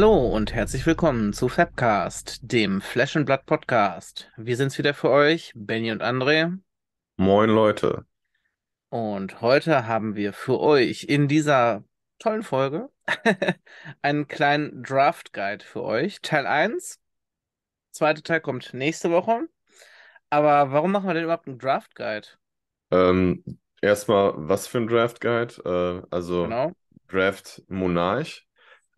Hallo und herzlich willkommen zu Fabcast, dem Flash Blood Podcast. Wir sind's wieder für euch, Benny und André. Moin Leute. Und heute haben wir für euch in dieser tollen Folge einen kleinen Draft Guide für euch, Teil 1. Zweiter Teil kommt nächste Woche. Aber warum machen wir denn überhaupt einen Draft Guide? Ähm, erstmal, was für ein Draft Guide? Äh, also genau. Draft Monarch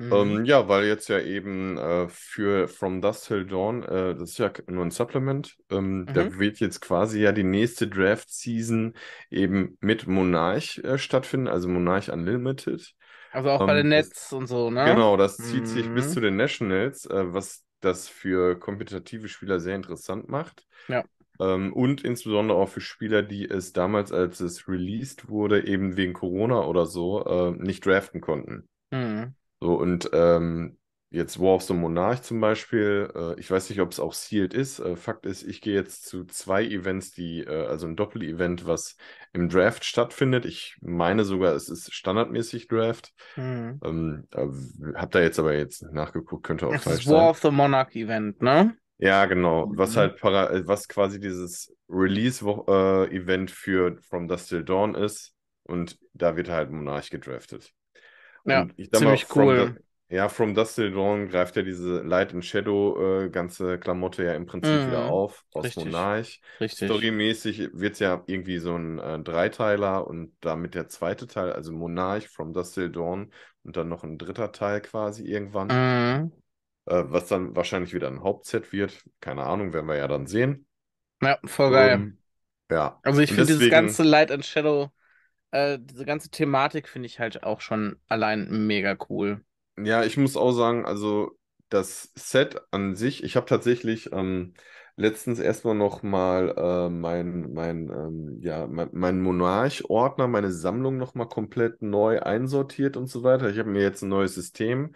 ähm, mhm. ja, weil jetzt ja eben äh, für From Dust Till Dawn, äh, das ist ja nur ein Supplement, ähm, mhm. da wird jetzt quasi ja die nächste Draft-Season eben mit Monarch äh, stattfinden, also Monarch Unlimited. Also auch ähm, bei den Nets das, und so, ne? Genau, das mhm. zieht sich bis mhm. zu den Nationals, äh, was das für kompetitive Spieler sehr interessant macht. Ja. Ähm, und insbesondere auch für Spieler, die es damals, als es released wurde, eben wegen Corona oder so, äh, nicht draften konnten. Mhm. So, und ähm, jetzt War of the Monarch zum Beispiel, äh, ich weiß nicht, ob es auch Sealed ist. Äh, Fakt ist, ich gehe jetzt zu zwei Events, die, äh, also ein Doppel-Event, was im Draft stattfindet. Ich meine sogar, es ist standardmäßig Draft. Mhm. Ähm, äh, hab da jetzt aber jetzt nachgeguckt, könnte auch das falsch ist War sein. War of the Monarch Event, ne? Ja, genau. Was mhm. halt para äh, was quasi dieses Release-Event äh, für From Dust Till Dawn ist. Und da wird halt Monarch gedraftet. Ja, und ich ziemlich mal, cool. ja, From Dust Till Dawn greift ja diese Light and Shadow äh, ganze Klamotte ja im Prinzip mhm. wieder auf aus Richtig. Monarch. Richtig. Storymäßig wird es ja irgendwie so ein äh, Dreiteiler und damit der zweite Teil, also Monarch, From Dust Till Dawn und dann noch ein dritter Teil quasi irgendwann. Mhm. Äh, was dann wahrscheinlich wieder ein Hauptset wird. Keine Ahnung, werden wir ja dann sehen. Ja, voll geil. Um, ja. Also ich finde dieses ganze Light and Shadow äh, diese ganze Thematik finde ich halt auch schon allein mega cool. Ja, ich muss auch sagen, also das Set an sich, ich habe tatsächlich ähm, letztens erstmal nochmal äh, mein, mein, ähm, ja, mein, mein Monarch-Ordner, meine Sammlung nochmal komplett neu einsortiert und so weiter. Ich habe mir jetzt ein neues System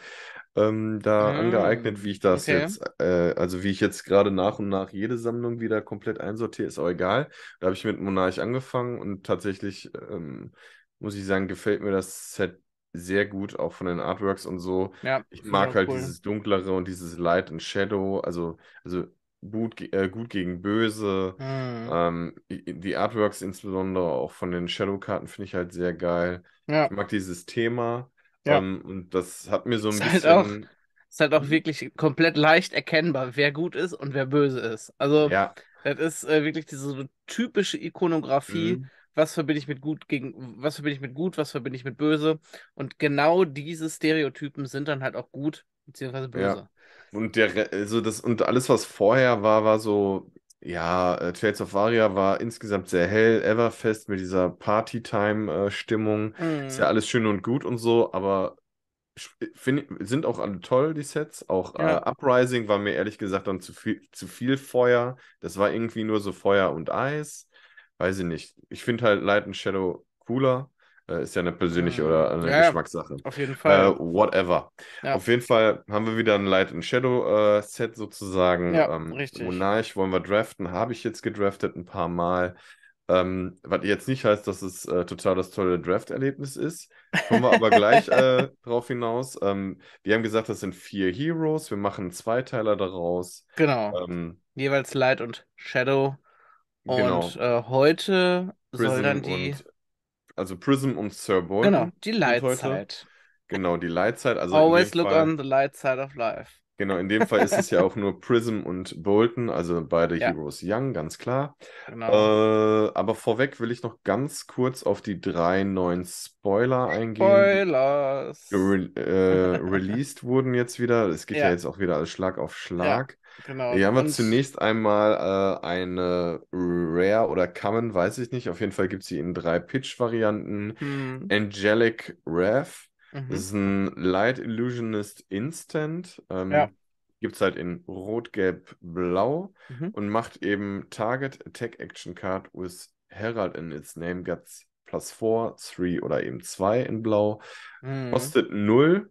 ähm, da ah, angeeignet, wie ich das okay. jetzt, äh, also wie ich jetzt gerade nach und nach jede Sammlung wieder komplett einsortiere, ist auch egal. Da habe ich mit Monarch angefangen und tatsächlich ähm, muss ich sagen, gefällt mir das Set sehr gut, auch von den Artworks und so. Ja, ich mag halt cool. dieses Dunklere und dieses Light and Shadow, also, also gut, äh, gut gegen böse. Mhm. Ähm, die Artworks insbesondere auch von den Shadow-Karten finde ich halt sehr geil. Ja. Ich mag dieses Thema ja. Um, ähm, und das hat mir so ein ist bisschen. Halt auch, ist halt auch mhm. wirklich komplett leicht erkennbar, wer gut ist und wer böse ist. Also, ja. das ist äh, wirklich diese so typische Ikonografie. Mhm. Was verbinde ich mit gut gegen, was verbinde ich mit gut, was verbinde ich mit böse? Und genau diese Stereotypen sind dann halt auch gut beziehungsweise böse. Ja. Und der, also das, und alles, was vorher war, war so ja, äh, Tales of Varia war insgesamt sehr hell, Everfest mit dieser Party-Time-Stimmung. Äh, mhm. Ist ja mhm. alles schön und gut und so, aber äh, find, sind auch alle toll, die Sets. Auch äh, ja. äh, Uprising war mir ehrlich gesagt dann zu viel, zu viel Feuer. Das war irgendwie nur so Feuer und Eis. Weiß ich nicht. Ich finde halt Light and Shadow cooler. Äh, ist ja eine persönliche mhm. oder eine ja, Geschmackssache. Auf jeden Fall. Äh, whatever. Ja. Auf jeden Fall haben wir wieder ein Light and Shadow äh, Set sozusagen. Ja, ähm, richtig. Monarch wollen wir draften. Habe ich jetzt gedraftet ein paar Mal. Ähm, was jetzt nicht heißt, dass es äh, total das tolle Draft-Erlebnis ist. Kommen wir aber gleich äh, drauf hinaus. Ähm, wir haben gesagt, das sind vier Heroes. Wir machen zwei Teiler daraus. Genau. Ähm, Jeweils Light und Shadow. Genau. Und äh, heute Prism soll dann die. Und also Prism und Sir Boy. Genau, die Light Side. Genau, die Light Side. Also Always look Fall, on the light side of life. Genau, in dem Fall ist es ja auch nur Prism und Bolton, also beide ja. Heroes Young, ganz klar. Genau. Äh, aber vorweg will ich noch ganz kurz auf die drei neuen Spoiler eingehen. Spoilers! Die, äh, released wurden jetzt wieder. Es geht ja. ja. jetzt auch wieder alles Schlag auf Schlag. Genau. Hier haben wir zunächst einmal äh, eine Rare oder Common, weiß ich nicht. Auf jeden Fall gibt es sie in drei Pitch-Varianten. Mhm. Angelic Wrath. Mhm. Das ist ein Light Illusionist Instant. Ähm, ja. Gibt es halt in Rot, Gelb, Blau mhm. und macht eben Target Attack Action Card with Herald in its name gets plus 4, 3 oder eben 2 in Blau. Hm. Kostet 0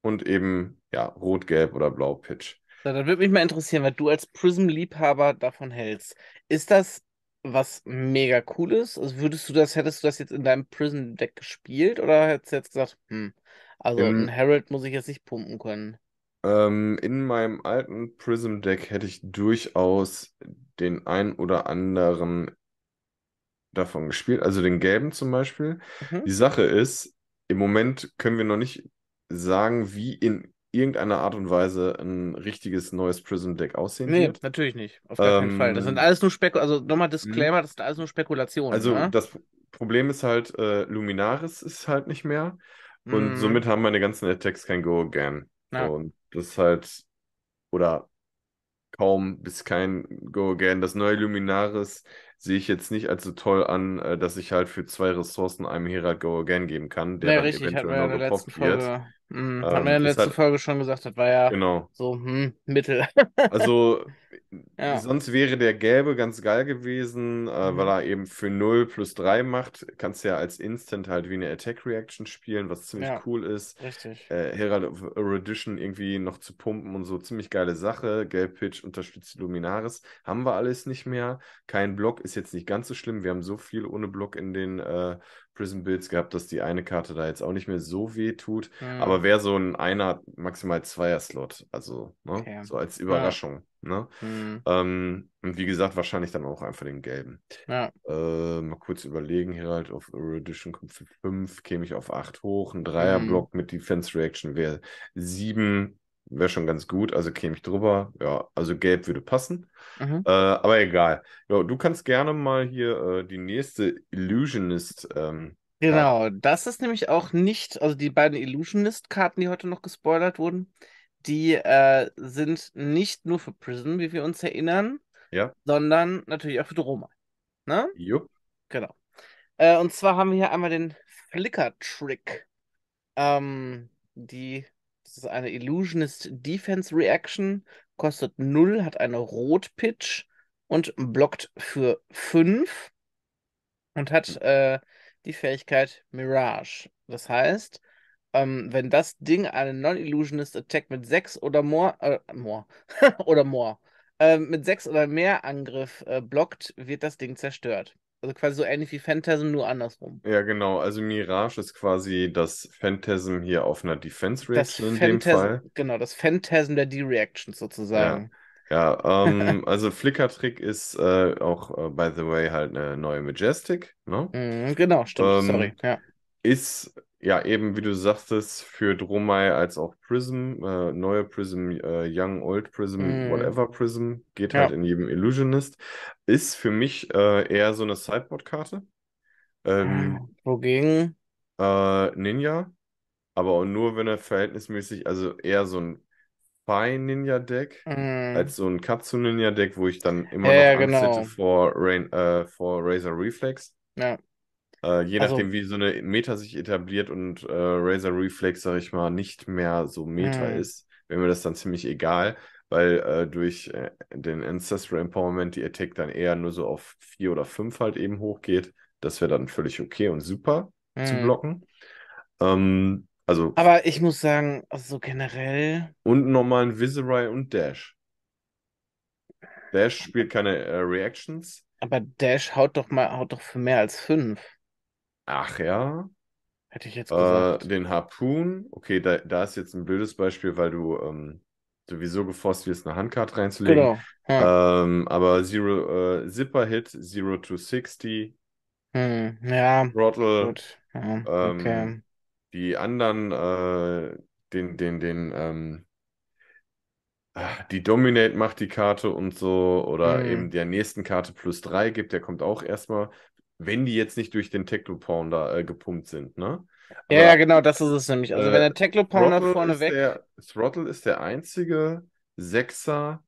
und eben ja, Rot, Gelb oder Blau Pitch. So, da würde mich mal interessieren, weil du als Prism-Liebhaber davon hältst. Ist das was mega cool ist? Also würdest du das, hättest du das jetzt in deinem Prism-Deck gespielt oder hättest du jetzt gesagt, hm, also ähm, ein Herald muss ich jetzt nicht pumpen können? Ähm, in meinem alten Prism-Deck hätte ich durchaus den ein oder anderen davon gespielt, also den gelben zum Beispiel. Mhm. Die Sache ist, im Moment können wir noch nicht sagen, wie in irgendeiner Art und Weise ein richtiges neues Prism-Deck aussehen nee, wird. Nee, natürlich nicht. Auf gar ähm, keinen Fall. Ähm, also hm. Das sind alles nur Spekulationen. Also nochmal ne? Disclaimer, das sind alles nur Spekulationen. Also oder? das Problem ist halt, äh, Luminaris ist halt nicht mehr. Und mm. somit haben meine ganzen Attacks kein Go-Again. Ja. und das ist halt, oder kaum bis kein Go-Again. Das neue Luminaris sehe ich jetzt nicht als so toll an, äh, dass ich halt für zwei Ressourcen einem Herald Go-Again geben kann, der nee, dann richtig, eventuell noch gepoppt wird. Mhm, ähm, haben wir in der letzten halt, Folge schon gesagt, das war ja genau. so hm, Mittel. also ja. sonst wäre der gelbe ganz geil gewesen, äh, mhm. weil er eben für 0 plus 3 macht. Kannst du ja als Instant halt wie eine Attack Reaction spielen, was ziemlich ja. cool ist. Richtig. Äh, Herald of Erudition irgendwie noch zu pumpen und so, ziemlich geile Sache. Gelb Pitch unterstützt Luminaris. Haben wir alles nicht mehr. Kein Block ist jetzt nicht ganz so schlimm. Wir haben so viel ohne Block in den äh, Prism Builds gehabt, dass die eine Karte da jetzt auch nicht mehr so weh tut. Mhm. Aber wäre so ein einer, maximal zweier Slot. Also, ne? Okay. so als Überraschung. Ja. Ne? Mhm. Ähm, und wie gesagt, wahrscheinlich dann auch einfach den gelben. Ja. Äh, mal kurz überlegen: Herald of Erudition kommt für 5, käme ich auf 8 hoch. Ein Dreierblock mhm. mit Defense Reaction wäre 7 wäre schon ganz gut, also käme ich drüber. Ja, also gelb würde passen. Mhm. Äh, aber egal. Ja, du kannst gerne mal hier äh, die nächste Illusionist. Ähm, genau, ja. das ist nämlich auch nicht, also die beiden Illusionist-Karten, die heute noch gespoilert wurden, die äh, sind nicht nur für Prison, wie wir uns erinnern, ja. sondern natürlich auch für Droma. Ne? Jupp. Genau. Äh, und zwar haben wir hier einmal den Flicker-Trick. Ähm, die das ist eine Illusionist Defense Reaction, kostet 0, hat eine Rot-Pitch und blockt für 5 und hat mhm. äh, die Fähigkeit Mirage. Das heißt, ähm, wenn das Ding einen Non-Illusionist Attack mit 6 oder more, äh, more oder more, äh, mit 6 oder mehr Angriff äh, blockt, wird das Ding zerstört. Also quasi so ähnlich wie Phantasm, nur andersrum. Ja, genau. Also Mirage ist quasi das Phantasm hier auf einer Defense Reaction in Phantasm, dem Fall. Genau, das Phantasm der D-Reactions sozusagen. Ja, ja ähm, also Flickertrick ist äh, auch, äh, by the way, halt eine neue Majestic. Ne? Mm, genau, stimmt, ähm, sorry. Ja. Ist ja, eben wie du sagtest, für Dromai als auch Prism, äh, neue Prism, äh, Young, Old Prism, mm. whatever Prism, geht ja. halt in jedem Illusionist, ist für mich äh, eher so eine Sideboard-Karte. Ähm, ah, Wogegen? Äh, Ninja, aber auch nur, wenn er verhältnismäßig, also eher so ein Fine-Ninja-Deck mm. als so ein Katsu-Ninja-Deck, wo ich dann immer ja, noch Angst genau. vor, Rain, äh, vor Razor Reflex. Ja. Äh, je also, nachdem, wie so eine Meta sich etabliert und äh, Razer Reflex, sag ich mal, nicht mehr so Meta mh. ist, wäre mir das dann ziemlich egal, weil äh, durch äh, den Ancestral Empowerment die Attack dann eher nur so auf 4 oder 5 halt eben hochgeht. Das wäre dann völlig okay und super mh. zu mhm. blocken. Ähm, also, Aber ich muss sagen, so also generell. Und normalen Viserai und Dash. Dash spielt keine äh, Reactions. Aber Dash haut doch mal, haut doch für mehr als fünf. Ach ja. Hätte ich jetzt äh, gesagt. Äh, den Harpoon, okay, da, da ist jetzt ein blödes Beispiel, weil du ähm, sowieso geforst wirst, eine Handcard reinzulegen. Genau. Ja. Ähm, aber Zero, äh, Zipper Hit, Zero to 60. Hm, ja. Throttle. Gut. Ja, ähm, okay. Die anderen, äh, den, den, den, ähm, die Dominate macht die Karte und so, oder hm. eben der nächsten Karte plus drei gibt, der kommt auch erstmal wenn die jetzt nicht durch den Teclo-Pounder äh, gepumpt sind, ne? Aber, ja, genau, das ist es nämlich. Also, äh, wenn der Teclo-Pounder vorne weg. Der, Throttle ist der einzige Sechser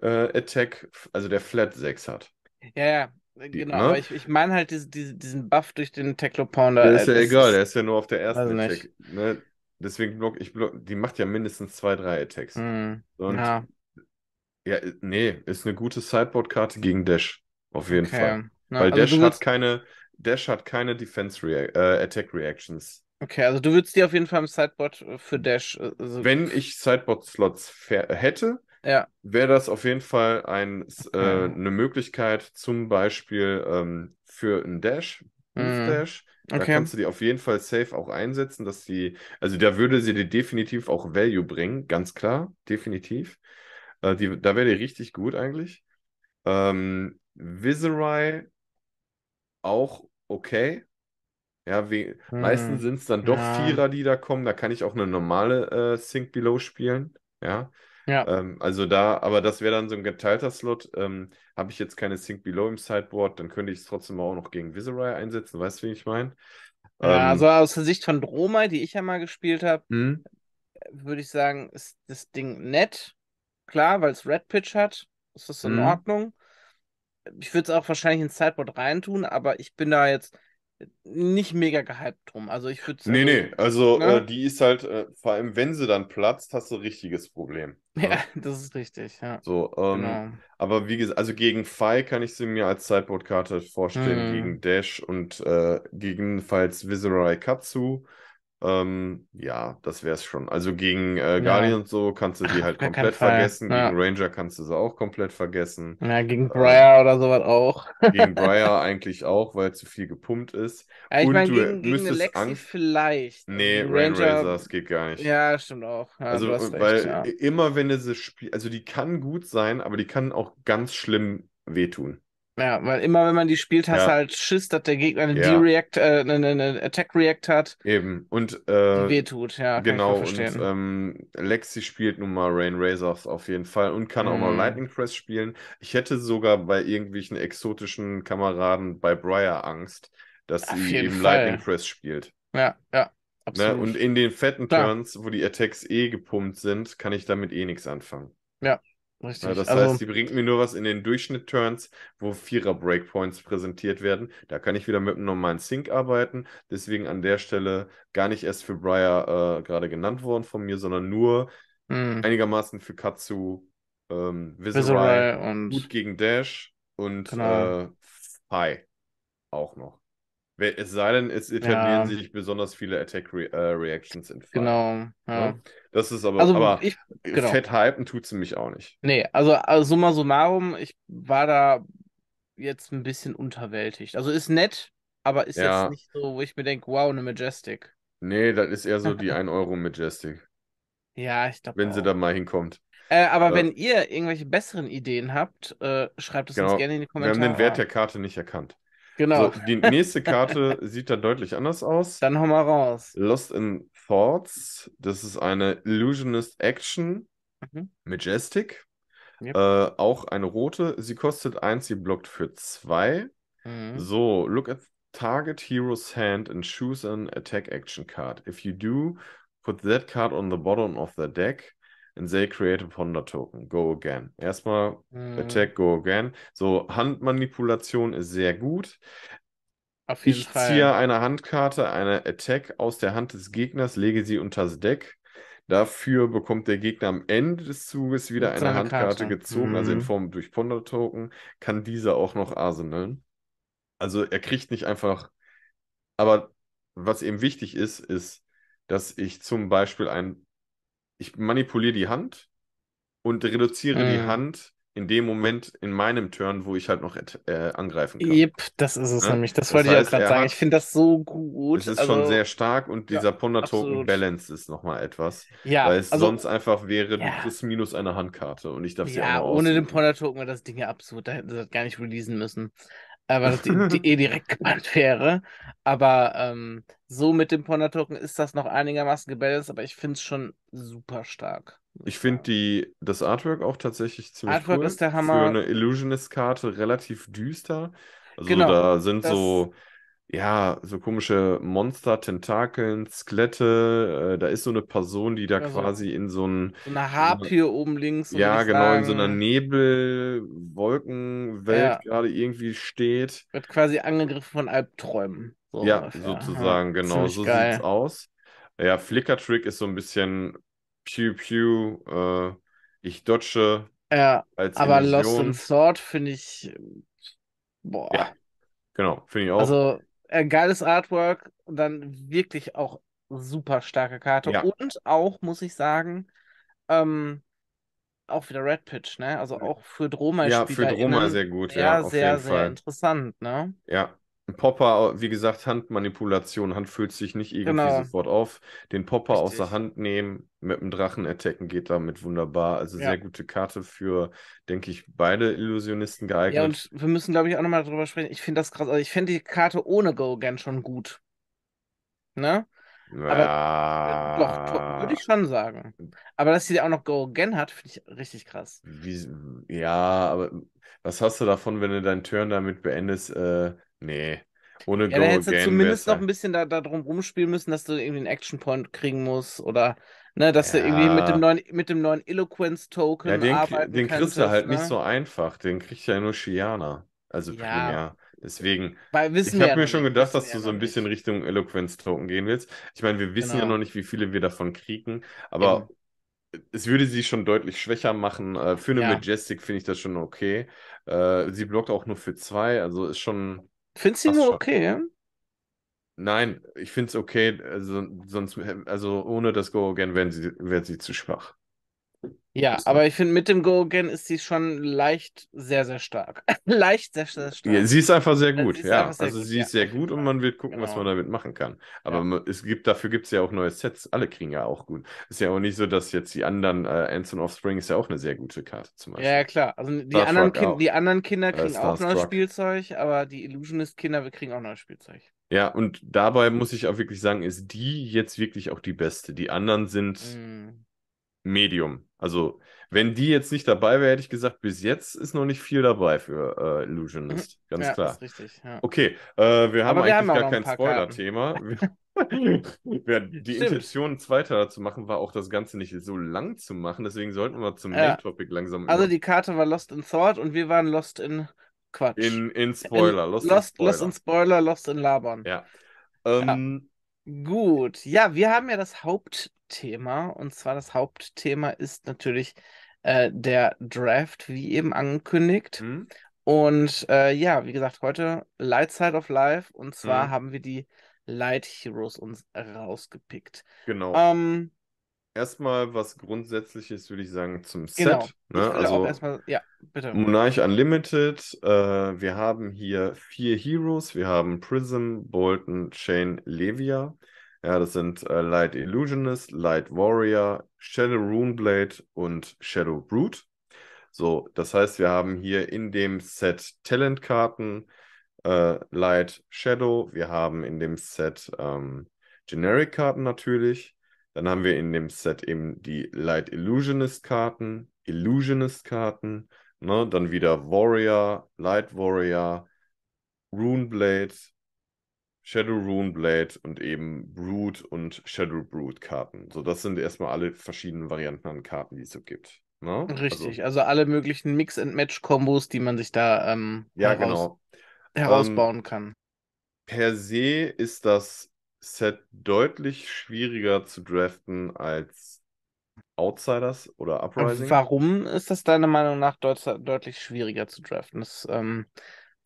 äh, Attack, also der Flat 6 hat. Ja, ja, genau. Ne? Aber ich, ich meine halt diese, diese, diesen Buff durch den Teclo-Pounder. Der ist äh, ja egal, ist, der ist ja nur auf der ersten also Attack. Ne? Deswegen block ich block, die macht ja mindestens zwei, drei Attacks. Mm, Und ja. ja, äh, nee, ist eine gute Sideboard-Karte gegen Dash. Auf jeden okay. Fall. Na, Weil also Dash, willst... hat keine, Dash hat keine Defense Reac äh, Attack Reactions. Okay, also du würdest dir auf jeden Fall im Sideboard für Dash. Also... Wenn ich Sideboard-Slots hätte, ja. wäre das auf jeden Fall ein, äh, eine Möglichkeit, zum Beispiel ähm, für ein Dash, mhm. Dash. Da okay. kannst du die auf jeden Fall safe auch einsetzen, dass sie, also da würde sie dir definitiv auch Value bringen, ganz klar, definitiv. Äh, die, da wäre die richtig gut eigentlich. Ähm, Viserai auch okay. Ja, we hm. meistens sind es dann doch ja. Vierer, die da kommen. Da kann ich auch eine normale äh, Sync Below spielen. Ja. ja. Ähm, also da, aber das wäre dann so ein geteilter Slot. Ähm, Habe ich jetzt keine Sync Below im Sideboard, dann könnte ich es trotzdem auch noch gegen Viserai einsetzen. Weißt du, wie ich meine? Ähm, ja, also aus der Sicht von Droma, die ich ja mal gespielt habe, hm? würde ich sagen, ist das Ding nett. Klar, weil es Red Pitch hat, ist das in hm. Ordnung ich würde es auch wahrscheinlich ins Sideboard reintun, aber ich bin da jetzt nicht mega gehypt drum. Also ich würde Nee, also, nee, also ne? äh, die ist halt, äh, vor allem wenn sie dann platzt, hast du ein richtiges Problem. Ne? Ja, das ist richtig, ja. So, ähm, genau. aber wie gesagt, also gegen Phi kann ich sie mir als Sideboard-Karte vorstellen, mhm. gegen Dash und äh, gegebenenfalls Viserai Katsu. Ähm, ja, das wäre es schon. Also gegen äh, Guardian ja. und so kannst du die halt Ach, komplett vergessen. Ja. Gegen Ranger kannst du sie auch komplett vergessen. Ja, gegen ähm, Briar ähm, oder sowas auch. gegen Briar eigentlich auch, weil zu viel gepumpt ist. Ja, ich meine, gegen, gegen Lexi Angst... vielleicht. Also nee, Ranger... das geht gar nicht. Ja, stimmt auch. also, äh, recht, weil immer wenn du sie spielst, also die kann gut sein, aber die kann auch ganz schlimm wehtun. Ja, weil immer wenn man die spielt, hast ja. du halt Schiss, dass der Gegner einen ja. react äh, eine, eine Attack-React hat. Eben. Und äh, die wehtut, ja. Genau, und ähm, Lexi spielt nun mal Rain Razor auf jeden Fall und kann mhm. auch mal mhm. Lightning Press spielen. Ich hätte sogar bei irgendwelchen exotischen Kameraden bei Briar Angst, dass auf sie eben Fall. Lightning Press spielt. Ja, ja. Ne, absolut. Ne? Und in den fetten Turns, ja. wo die Attacks eh gepumpt sind, kann ich damit eh nichts anfangen. Ja, Richtig. Ja, das also, heißt, die bringt mir nur was in den Durchschnitt-Turns, wo Vierer-Breakpoints präsentiert werden. Da kann ich wieder mit einem normalen Sync arbeiten. Deswegen an der Stelle gar nicht erst für Briar äh, gerade genannt worden von mir, sondern nur mh. Hm. einigermaßen für Katsu, ähm, Viserai, Viserai und gut gegen Dash und genau. Äh, Pi auch noch. Es sei denn, es etablieren ja. sich besonders viele Attack Re äh, Reactions in Fall. Genau. Ne? Ja. Das ist aber, also aber ich, genau. fett hypen tut sie mich auch nicht. Nee, also, also summa summarum, ich war da jetzt ein bisschen unterwältigt. Also ist nett, aber ist ja. jetzt nicht so, wo ich mir denke, wow, eine Majestic. Nee, das ist eher so die 1 Euro Majestic. Ja, ich glaube. Wenn auch. sie da mal hinkommt. Äh, aber ja. wenn ihr irgendwelche besseren Ideen habt, äh, schreibt es genau. uns gerne in die Kommentare. Wir haben den Wert der Karte nicht erkannt. Genau. So, die nächste Karte sieht dann deutlich anders aus. Dann hau mal raus. Lost in Thoughts. Das ist eine Illusionist Action. Mhm. Majestic. Yep. Äh, auch eine rote. Sie kostet eins, sie blockt für zwei. Mhm. So, look at target hero's hand and choose an attack action card. If you do, put that card on the bottom of the deck in Say create a Ponder Token. Go again. Erstmal mhm. Attack, go again. So, Handmanipulation ist sehr gut. Auf jeden ich Fall. ziehe eine Handkarte, eine Attack aus der Hand des Gegners, lege sie unters Deck. Dafür bekommt der Gegner am Ende des Zuges wieder eine Handkarte Karte. gezogen, mhm. also in mhm. Form durch Ponder-Token, kann dieser auch noch Arsenalen. Also er kriegt nicht einfach. Aber was eben wichtig ist, ist, dass ich zum Beispiel ein ich manipuliere die Hand und reduziere mhm. die Hand in dem Moment in meinem Turn, wo ich halt noch äh, angreifen kann. Yep, das ist es ja? Ne? nämlich. Das, das wollte heißt, ich auch gerade sagen. Hat, ich finde das so gut. Es ist also, schon sehr stark und dieser ja, Ponder-Token Balance ist nochmal etwas. Ja, weil es also, sonst einfach wäre, du ja. kriegst minus eine Handkarte und ich darf sie ja, auch Ja, ohne den Ponder-Token wäre das Ding ja absurd. Da hätten sie das gar nicht releasen müssen. Aber das die, eh direkt gebannt wäre. Aber ähm, so mit dem ponder token ist das noch einigermaßen gebalanced, aber ich finde es schon super stark. Ich finde das Artwork auch tatsächlich ziemlich Artwork cool. Ist der Hammer. Für eine Illusionist-Karte relativ düster. Also genau, da sind so ja, so komische Monster, Tentakeln, Skelette. Äh, da ist so eine Person, die da also, quasi in so ein. So eine Harpie so oben links. Ja, genau, sagen. in so einer Nebelwolkenwelt ja. gerade irgendwie steht. Wird quasi angegriffen von Albträumen. So ja, ungefähr. sozusagen, Aha. genau. Ziemlich so geil. sieht's aus. Ja, Flicker-Trick ist so ein bisschen Pew Pew, äh, ich dodge. Ja, als aber Illusion. Lost in Sword finde ich. Boah. Ja. Genau, finde ich auch. Also äh, geiles Artwork und dann wirklich auch super starke Karte. Ja. Und auch, muss ich sagen, ähm, auch wieder Red Pitch, ne? Also auch für Droma. Ja, für Droma sehr gut. Ja, ja sehr, sehr interessant, ne? Ja. Popper, wie gesagt, Handmanipulation. Hand fühlt sich nicht irgendwie genau. sofort auf. Den Popper Richtig. aus der Hand nehmen, mit dem Drachen attacken geht damit wunderbar. Also ja. sehr gute Karte für, denke ich, beide Illusionisten geeignet. Ja, und wir müssen, glaube ich, auch nochmal drüber sprechen. Ich finde das krass. Also ich finde die Karte ohne Go-Gen schon gut. Ne? Ja. Aber, äh, doch, würde ich schon sagen. Aber dass sie auch noch Go-Gen hat, finde ich richtig krass. Wie, ja, aber was hast du davon, wenn du deinen Turn damit beendest? Äh, Nee. Ohne ja, Go hättest Again. Du zumindest noch halt ein bisschen da, da drum rumspielen müssen, dass du irgendwie einen Action Point kriegen musst oder ne, dass ja. du irgendwie mit dem neuen, mit dem neuen Eloquence Token ja, den, arbeiten Den kriegst du halt ne? nicht so einfach. Den kriegt ja nur Shiana. Also ja. primär. Deswegen, Weil wissen ich habe mir schon gedacht, dass du so ein bisschen nicht. Richtung Eloquence-Token gehen willst. Ich meine, wir wissen genau. ja noch nicht, wie viele wir davon kriegen, aber ja. es würde sie schon deutlich schwächer machen. Äh, für eine ja. Majestic finde ich das schon okay. Äh, sie blockt auch nur für zwei, also ist schon Findest du ihn nur okay, ja? Nein, ich finde es okay, also, sonst, äh, also ohne das Go Again wären sie, wären sie zu schwach. Ja, aber ich finde, mit dem Go Again ist sie schon leicht sehr, sehr stark. leicht sehr, sehr stark. Ja, sie ist einfach sehr gut, ja. Einfach sehr also gut, sie ist ja. sehr gut und man wird gucken, genau. was man damit machen kann. Aber ja. es gibt, dafür gibt es ja auch neue Sets. Alle kriegen ja auch gut. Ist ja auch nicht so, dass jetzt die anderen, äh, Anson Offspring ist ja auch eine sehr gute Karte zum Beispiel. Ja, klar. Also die, anderen, kind, die anderen Kinder äh, kriegen äh, auch neues Spielzeug, aber die Illusionist-Kinder, wir kriegen auch neues Spielzeug. Ja, und dabei muss ich auch wirklich sagen, ist die jetzt wirklich auch die beste. Die anderen sind mm. Medium. Also, wenn die jetzt nicht dabei wäre, hätte ich gesagt, bis jetzt ist noch nicht viel dabei für äh, mhm. Illusionist. Ganz ja, klar. Ist richtig, ja. Okay, äh, wir haben wir eigentlich haben gar kein Spoiler-Thema. die Stimmt. Intention, Zweiter zu machen, war auch das Ganze nicht so lang zu machen. Deswegen sollten wir zum ja. Main-Topic langsam. Also, über... die Karte war Lost in Thought und wir waren Lost in Quatsch. In, in Spoiler. In, lost, lost, in Spoiler. Lost in Spoiler, Lost in Labern. Ja. Ähm, ja. Gut, ja, wir haben ja das Haupt Hauptthema. Und zwar das Hauptthema ist natürlich äh, der Draft, wie eben angekündigt. Mhm. Und äh, ja, wie gesagt, heute Light Side of Life. Und zwar mhm. haben wir die Light Heroes uns rausgepickt. Genau. Ähm, erstmal was Grundsätzliches, würde ich sagen, zum genau. Set. Ne? Also, erstmal, ja, bitte. Monarch Unlimited. Äh, wir haben hier vier Heroes. Wir haben Prism, Bolton, Shane, Levia. Ja, das sind äh, Light Illusionist, Light Warrior, Shadow Runeblade und Shadow Brute. So, das heißt, wir haben hier in dem Set Talentkarten, äh, Light Shadow, wir haben in dem Set ähm, Generic-Karten natürlich, dann haben wir in dem Set eben die Light Illusionist-Karten, Illusionist-Karten, ne? dann wieder Warrior, Light Warrior, Runeblade, Shadow Rune Blade und eben Brood und Shadow Brood Karten. So, das sind erstmal alle verschiedenen Varianten an Karten, die es so gibt. Ne? Also Richtig, also, also, alle möglichen Mix-and-Match-Kombos, die man sich da ähm, ja, heraus genau. herausbauen ähm, kann. Per se ist das Set deutlich schwieriger zu draften als Outsiders oder Uprising. Warum ist das deiner Meinung nach deut deutlich schwieriger zu draften? Das ähm,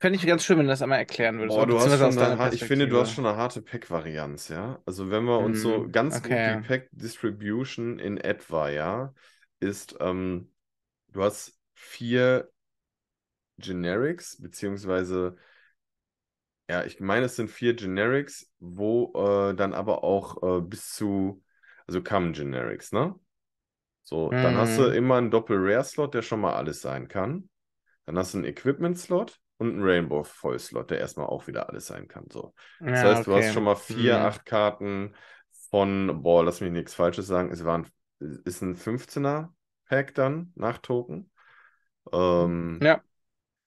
Fände ich ganz schön, wenn du das einmal erklären würdest. Oh, du hast schon eine, ich finde, du hast schon eine harte Pack-Varianz, ja. Also wenn wir uns mm, so mhm, ganz okay. gut die Pack-Distribution in etwa, ja, ist, ähm, du hast vier Generics, beziehungsweise, ja, ich meine, es sind vier Generics, wo äh, dann aber auch äh, bis zu, also Common Generics, ne? So, mm. dann hast du mhm. immer einen Doppel-Rare-Slot, der schon mal alles sein kann. Dann hast du einen Equipment-Slot und ein Rainbow Vollslot, der erstmal auch wieder alles sein kann. So. Das ja, heißt, okay. du hast schon mal vier, mhm. acht Karten von, boah, lass mich nichts Falsches sagen, es waren, ist ein 15er Pack dann nach Token. Ähm, ja.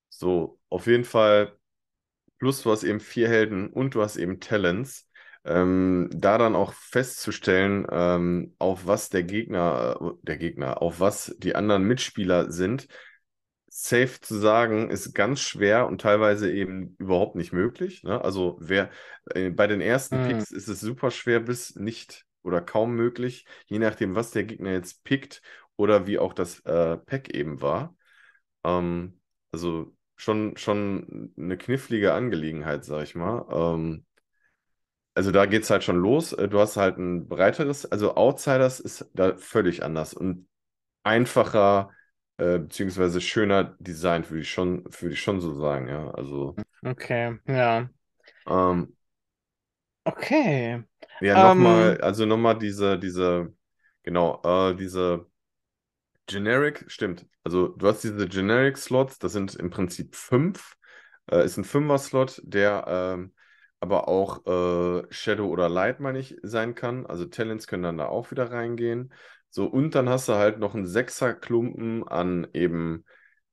So, auf jeden Fall, plus du hast eben vier Helden und du hast eben Talents. Ähm, da dann auch festzustellen, ähm, auf was der Gegner, äh, der Gegner, auf was die anderen Mitspieler sind, safe zu sagen, ist ganz schwer und teilweise eben überhaupt nicht möglich. Ne? Also wer äh, bei den ersten mhm. Picks ist es super schwer bis nicht oder kaum möglich, je nachdem, was der Gegner jetzt pickt oder wie auch das äh, Pack eben war. Ähm, also schon, schon eine knifflige Angelegenheit, sag ich mal. Ähm, also da geht es halt schon los. Äh, du hast halt ein breiteres, also Outsiders ist da völlig anders und einfacher äh, beziehungsweise schöner designt, würde ich schon, würde ich schon so sagen, ja. Also. Hm, okay, ja. Ähm, okay. Ja, um, nochmal, ähm. also nochmal diese, diese, genau, äh, diese Generic, stimmt. Also du hast diese Generic-Slots, das sind im Prinzip fünf. Äh, ist ein Fünfer-Slot, der äh, aber auch äh, Shadow oder Light, meine ich, sein kann. Also Talents können dann da auch wieder reingehen. So, und dann hast du halt noch einen Sechserklumpen an eben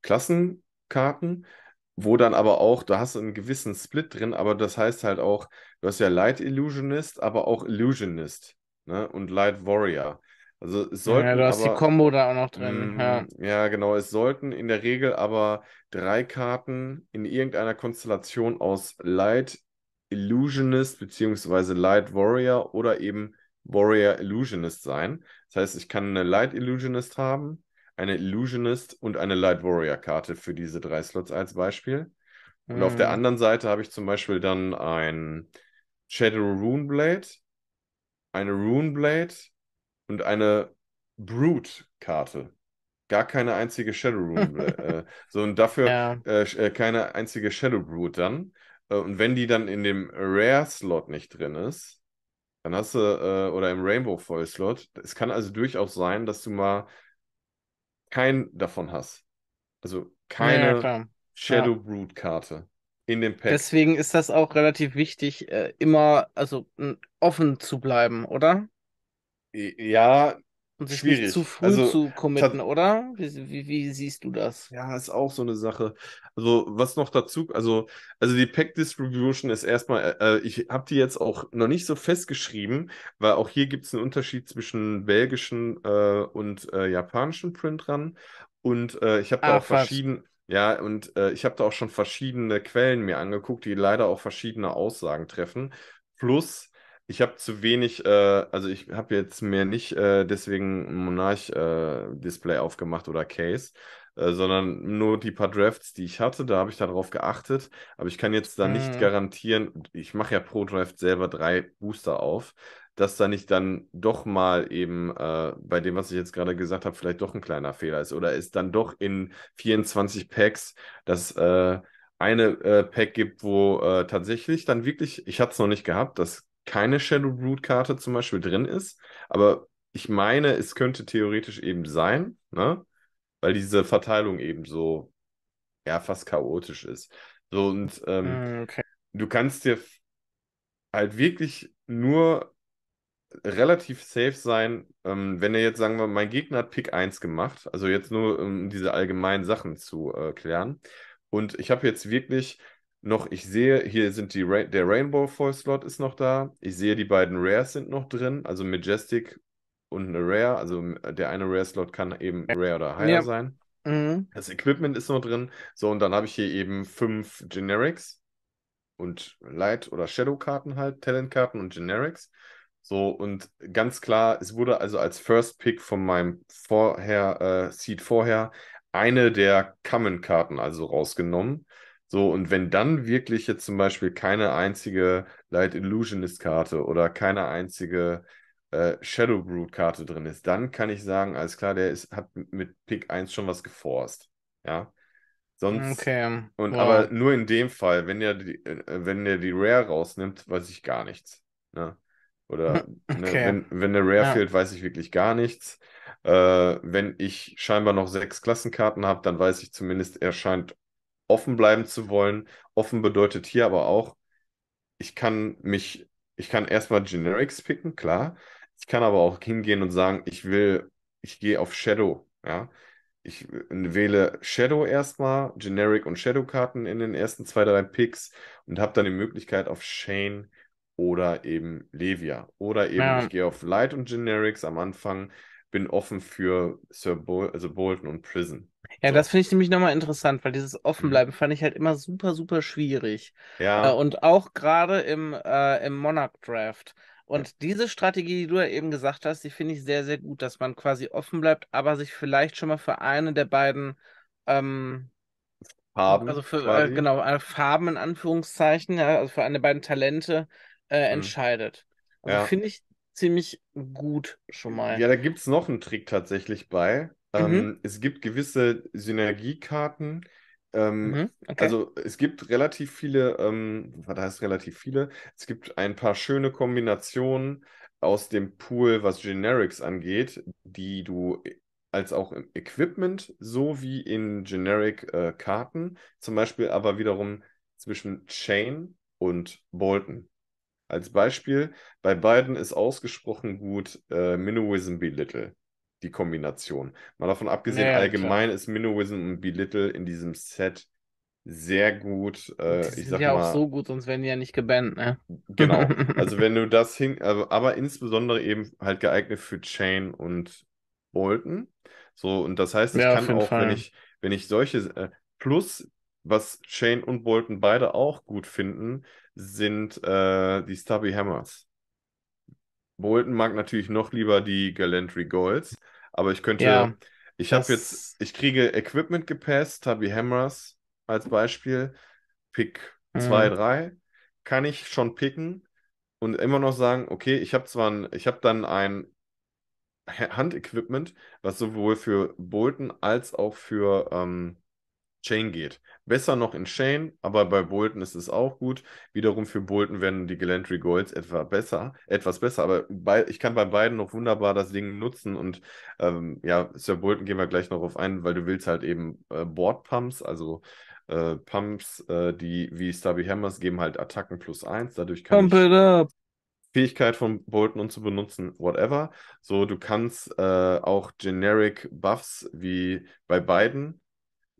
Klassenkarten, wo dann aber auch, da hast du einen gewissen Split drin, aber das heißt halt auch, du hast ja Light Illusionist, aber auch Illusionist ne? und Light Warrior. Also es sollten. Ja, du hast aber, die Combo da auch noch drin. Mhm, ja. ja, genau. Es sollten in der Regel aber drei Karten in irgendeiner Konstellation aus Light Illusionist beziehungsweise Light Warrior oder eben Warrior Illusionist sein. Das heißt, ich kann eine Light Illusionist haben, eine Illusionist und eine Light Warrior Karte für diese drei Slots als Beispiel. Und mhm. auf der mhm. anderen Seite habe ich zum Beispiel dann ein Shadow Rune Blade, eine Rune Blade und eine Brute Karte. Gar keine einzige Shadow Rune Blade. Äh, so und dafür ja. Äh, äh, keine einzige Shadow Brute dann. Äh, und wenn die dann in dem Rare Slot nicht drin ist, dann hast du, äh, oder im Rainbow Foil Slot, es kann also durchaus sein, dass du mal keinen davon hast. Also keine ja, Shadow ja. Brood Karte in dem Pack. Deswegen ist das auch relativ wichtig, äh, immer also offen zu bleiben, oder? Ja, und sich Schwierig. nicht zu früh also, zu committen, oder? Wie, wie, wie, siehst du das? Ja, ist auch so eine Sache. Also, was noch dazu, also, also die Pack Distribution ist erstmal, äh, äh ich habe die jetzt auch noch nicht so festgeschrieben, weil auch hier gibt es einen Unterschied zwischen belgischen äh, und äh, japanischen Print dran. Und äh, ich habe da ah, auch verschiedene, ja, und äh, ich habe da auch schon verschiedene Quellen mir angeguckt, die leider auch verschiedene Aussagen treffen. Plus, ich habe zu wenig, äh, also ich habe jetzt mehr nicht äh, deswegen Monarch-Display äh, aufgemacht oder Case, äh, sondern nur die paar Drafts, die ich hatte. Da habe ich darauf geachtet. Aber ich kann jetzt da mhm. nicht hm. garantieren, ich mache ja pro Draft selber drei Booster auf, dass da nicht dann doch mal eben äh, bei dem, was ich jetzt gerade gesagt habe, vielleicht doch ein kleiner Fehler ist. Oder es dann doch in 24 Packs das äh, eine äh, Pack gibt, wo äh, tatsächlich dann wirklich, ich hatte es noch nicht gehabt, das keine Shadow Root-Karte zum Beispiel drin ist. Aber ich meine, es könnte theoretisch eben sein, ne? weil diese Verteilung eben so ja fast chaotisch ist. So und ähm, mm, okay. du kannst dir halt wirklich nur relativ safe sein, ähm, wenn er jetzt, sagen wir, mein Gegner hat Pick 1 gemacht, also jetzt nur um diese allgemeinen Sachen zu äh, klären. Und ich habe jetzt wirklich noch, ich sehe, hier sind die, Ra der Rainbow Foil Slot ist noch da. Ich sehe, die beiden Rares sind noch drin, also Majestic und eine Rare. Also der eine Rare Slot kann eben Rare oder Higher ja. sein. Mhm. Das Equipment ist noch drin. So, und dann habe ich hier eben fünf Generics und Light- oder Shadow-Karten halt, Talent-Karten und Generics. So, und ganz klar, es wurde also als First Pick von meinem vorher, äh, Seed vorher, eine der Common-Karten also rausgenommen. So, und wenn dann wirklich jetzt zum Beispiel keine einzige Light Illusionist-Karte oder keine einzige äh, Shadow Brood-Karte drin ist, dann kann ich sagen, alles klar, der ist, hat mit Pick 1 schon was geforst. Ja. Sonst. Okay. Und wow. aber nur in dem Fall, wenn der die, äh, äh, wenn der die Rare rausnimmt, weiß ich gar nichts. Ne? Oder hm, ne, okay. wenn, wenn der Rare ja. fehlt, weiß ich wirklich gar nichts. Äh, wenn ich scheinbar noch sechs Klassenkarten habe, dann weiß ich zumindest, er scheint offen bleiben zu wollen. Offen bedeutet hier aber auch, ich kann mich, ich kann erstmal Generics picken, klar. Ich kann aber auch hingehen und sagen, ich will, ich gehe auf Shadow, ja. Ich wähle Shadow erstmal, Generic und Shadow-Karten in den ersten zwei, drei Picks und habe dann die Möglichkeit auf Shane oder eben Levia. Oder eben ja. ich gehe auf Light und Generics am Anfang, bin offen für Sir Bol also Bolton und Prison. Ja, so. das finde ich nämlich nochmal interessant, weil dieses mhm. Offenbleiben fand ich halt immer super, super schwierig. Ja. Äh, und auch gerade im, äh, im Monarch-Draft. Und diese Strategie, die du ja eben gesagt hast, die finde ich sehr, sehr gut, dass man quasi offen bleibt, aber sich vielleicht schon mal für eine der beiden ähm, Farben. Also für äh, genau, äh, Farben in Anführungszeichen, ja, also für eine der beiden Talente äh, mhm. entscheidet. Also ja. finde ich ziemlich gut schon mal. Ja, da gibt es noch einen Trick tatsächlich bei. Ähm, mhm. es gibt gewisse Synergiekarten. Ähm, mhm, okay. Also es gibt relativ viele, ähm, was heißt relativ viele? Es gibt ein paar schöne Kombinationen aus dem Pool, was Generics angeht, die du äh, als auch im Equipment sowie in Generic-Karten, äh, zum Beispiel aber wiederum zwischen Chain und Bolton als Beispiel, bei beiden ist ausgesprochen gut äh, Minnowism Belittle, die Kombination. Mal davon abgesehen, naja, allgemein klar. ist Minnowism und Belittle in diesem Set sehr gut. Äh, die ich sind ja mal, auch so gut, sonst werden die ja nicht gebannt, ne? Genau. Also wenn du das hin, aber, äh, aber insbesondere eben halt geeignet für Chain und Bolton. So, und das heißt, ich ja, kann auch, wenn ich, wenn ich solche, äh, plus was Chain und Bolton beide auch gut finden, sind äh, die Stubby Hammers. Bolton mag natürlich noch lieber die Galantry Golds, aber ich könnte, ja, ich habe jetzt, ich kriege Equipment gepasst, Stubby Hammers als Beispiel, Pick 2, mhm. 3, kann ich schon picken und immer noch sagen, okay, ich habe zwar, ein, ich habe dann ein Handequipment, was sowohl für Bolton als auch für ähm, Chain geht. Besser noch in Chain, aber bei Bolton ist es auch gut. Wiederum für Bolton werden die Galantry Golds etwa besser, etwas besser. Aber bei, ich kann bei beiden noch wunderbar das Ding nutzen. Und ähm, ja, Sir Bolton gehen wir gleich noch auf ein, weil du willst halt eben äh, Board Pumps, also äh, Pumps, äh, die wie Stubby Hammers geben halt Attacken plus eins. Dadurch kann Pump it up. Fähigkeit von Bolton und zu benutzen, whatever. So, du kannst äh, auch Generic Buffs wie bei beiden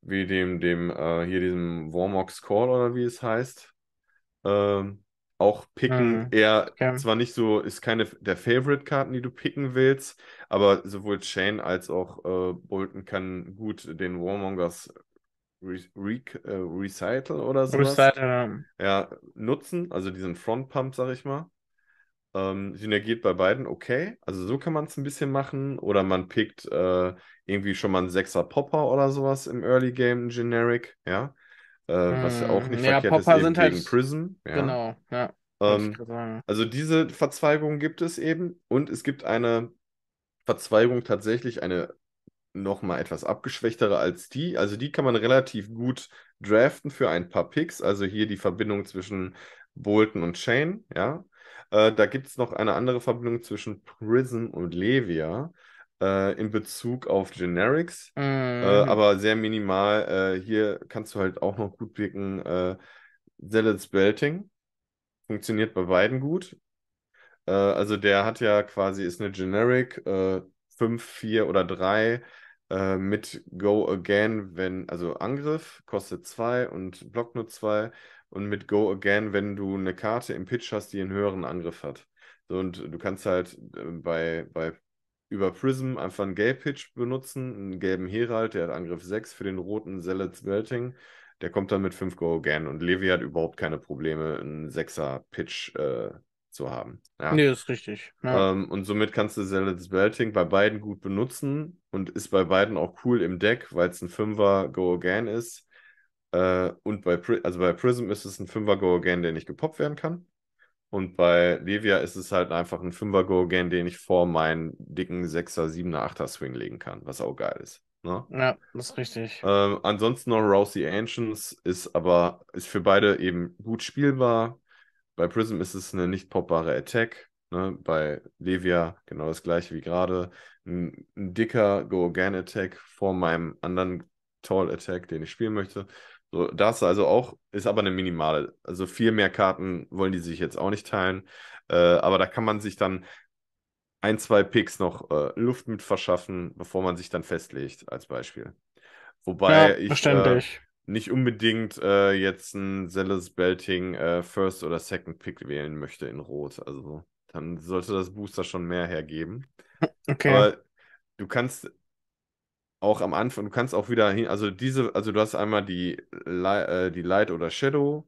wie dem, dem, äh, hier diesem Warmox Call oder wie es heißt, ähm, auch picken. Mhm. Er okay. zwar nicht so, ist keine der Favorite-Karten, die du picken willst, aber sowohl Chain als auch äh, Bolton kann gut den Warmongers Re Re äh, Recital oder so. Recital, ja. ja. nutzen, also diesen Front Pump, sag ich mal. Ähm, synergiert bei beiden, okay. Also so kann man es ein bisschen machen. Oder man pickt äh, irgendwie schon mal einen Sechser Popper oder sowas im Early Game, Generic, ja. Äh, hm, was ja auch hm, nicht ja, verkehrt Popper ist, sind halt, Prism. Ja. Genau, ja. Ähm, also diese Verzweigung gibt es eben. Und es gibt eine Verzweigung tatsächlich, eine nochmal etwas abgeschwächtere als die. Also die kann man relativ gut draften für ein paar Picks. Also hier die Verbindung zwischen Bolton und Chain, ja. Äh, da gibt es noch eine andere Verbindung zwischen Prism und Levia äh, in Bezug auf Generics, äh, mhm. äh, aber sehr minimal. Äh, hier kannst du halt auch noch gut wirken. Äh, Zealot's Belting funktioniert bei beiden gut. also der hat ja quasi, ist eine Generic, äh, 5, 4 oder 3 mit Go Again, wenn, also Angriff kostet 2 und Block nur 2 und mit Go Again, wenn du eine Karte im Pitch hast, die einen höheren Angriff hat. So, und du kannst halt äh, bei, bei über Prism einfach einen Gelb-Pitch benutzen, einen gelben Herald, der hat Angriff 6 für den roten Zealots Melting. Der kommt dann mit 5 Go Again und Levi hat überhaupt keine Probleme, einen 6er-Pitch äh, zu haben. Ja. Nee, ist richtig. Ja. Ähm, und somit kannst du Zealots Belting bei beiden gut benutzen und ist bei beiden auch cool im Deck, weil es ein 5er Go Again ist. Äh, und bei, Pri also bei Prism ist es ein 5er Go Again, der nicht gepoppt werden kann. Und bei Levia ist es halt einfach ein 5er Go Again, den ich vor meinen dicken 6er, 7er, 8er Swing legen kann, was auch geil ist. Ne? Ja, das ist richtig. Äh, ansonsten noch Rousey Ancients ist aber ist für beide eben gut spielbar. Bei Prism ist es eine nicht poppbare Attack. Ne? Bei Levia genau das gleiche wie gerade. Ein, ein dicker Go-Again-Attack vor meinem anderen Tall Attack, den ich spielen möchte. So, da ist also auch, ist aber eine minimale. Also viel mehr Karten wollen die sich jetzt auch nicht teilen. Äh, aber da kann man sich dann ein, zwei Picks noch äh, Luft mit verschaffen, bevor man sich dann festlegt, als Beispiel. Wobei ja, ich äh, nicht unbedingt äh, jetzt ein Zealous Belting äh, First oder Second Pick wählen möchte in Rot. Also dann sollte das Booster schon mehr hergeben. Okay. Aber du kannst auch am Anfang, du kannst auch wieder hin, also diese, also du hast einmal die, äh, die Light oder Shadow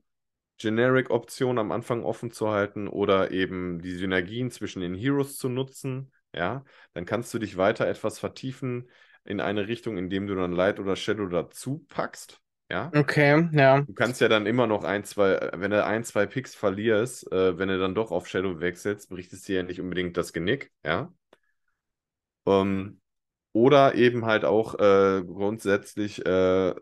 Generic Option am Anfang offen zu halten oder eben die Synergien zwischen den Heroes zu nutzen, ja, dann kannst du dich weiter etwas vertiefen in eine Richtung, indem du dann Light oder Shadow dazu packst. Ja. Okay, ja. Du kannst ja dann immer noch ein, zwei, äh, wenn du ein, zwei Picks verlierst, äh, wenn du dann doch auf Shadow wechselst, bricht es dir ja nicht unbedingt das Genick, ja. Ähm, oder eben halt auch äh, grundsätzlich äh,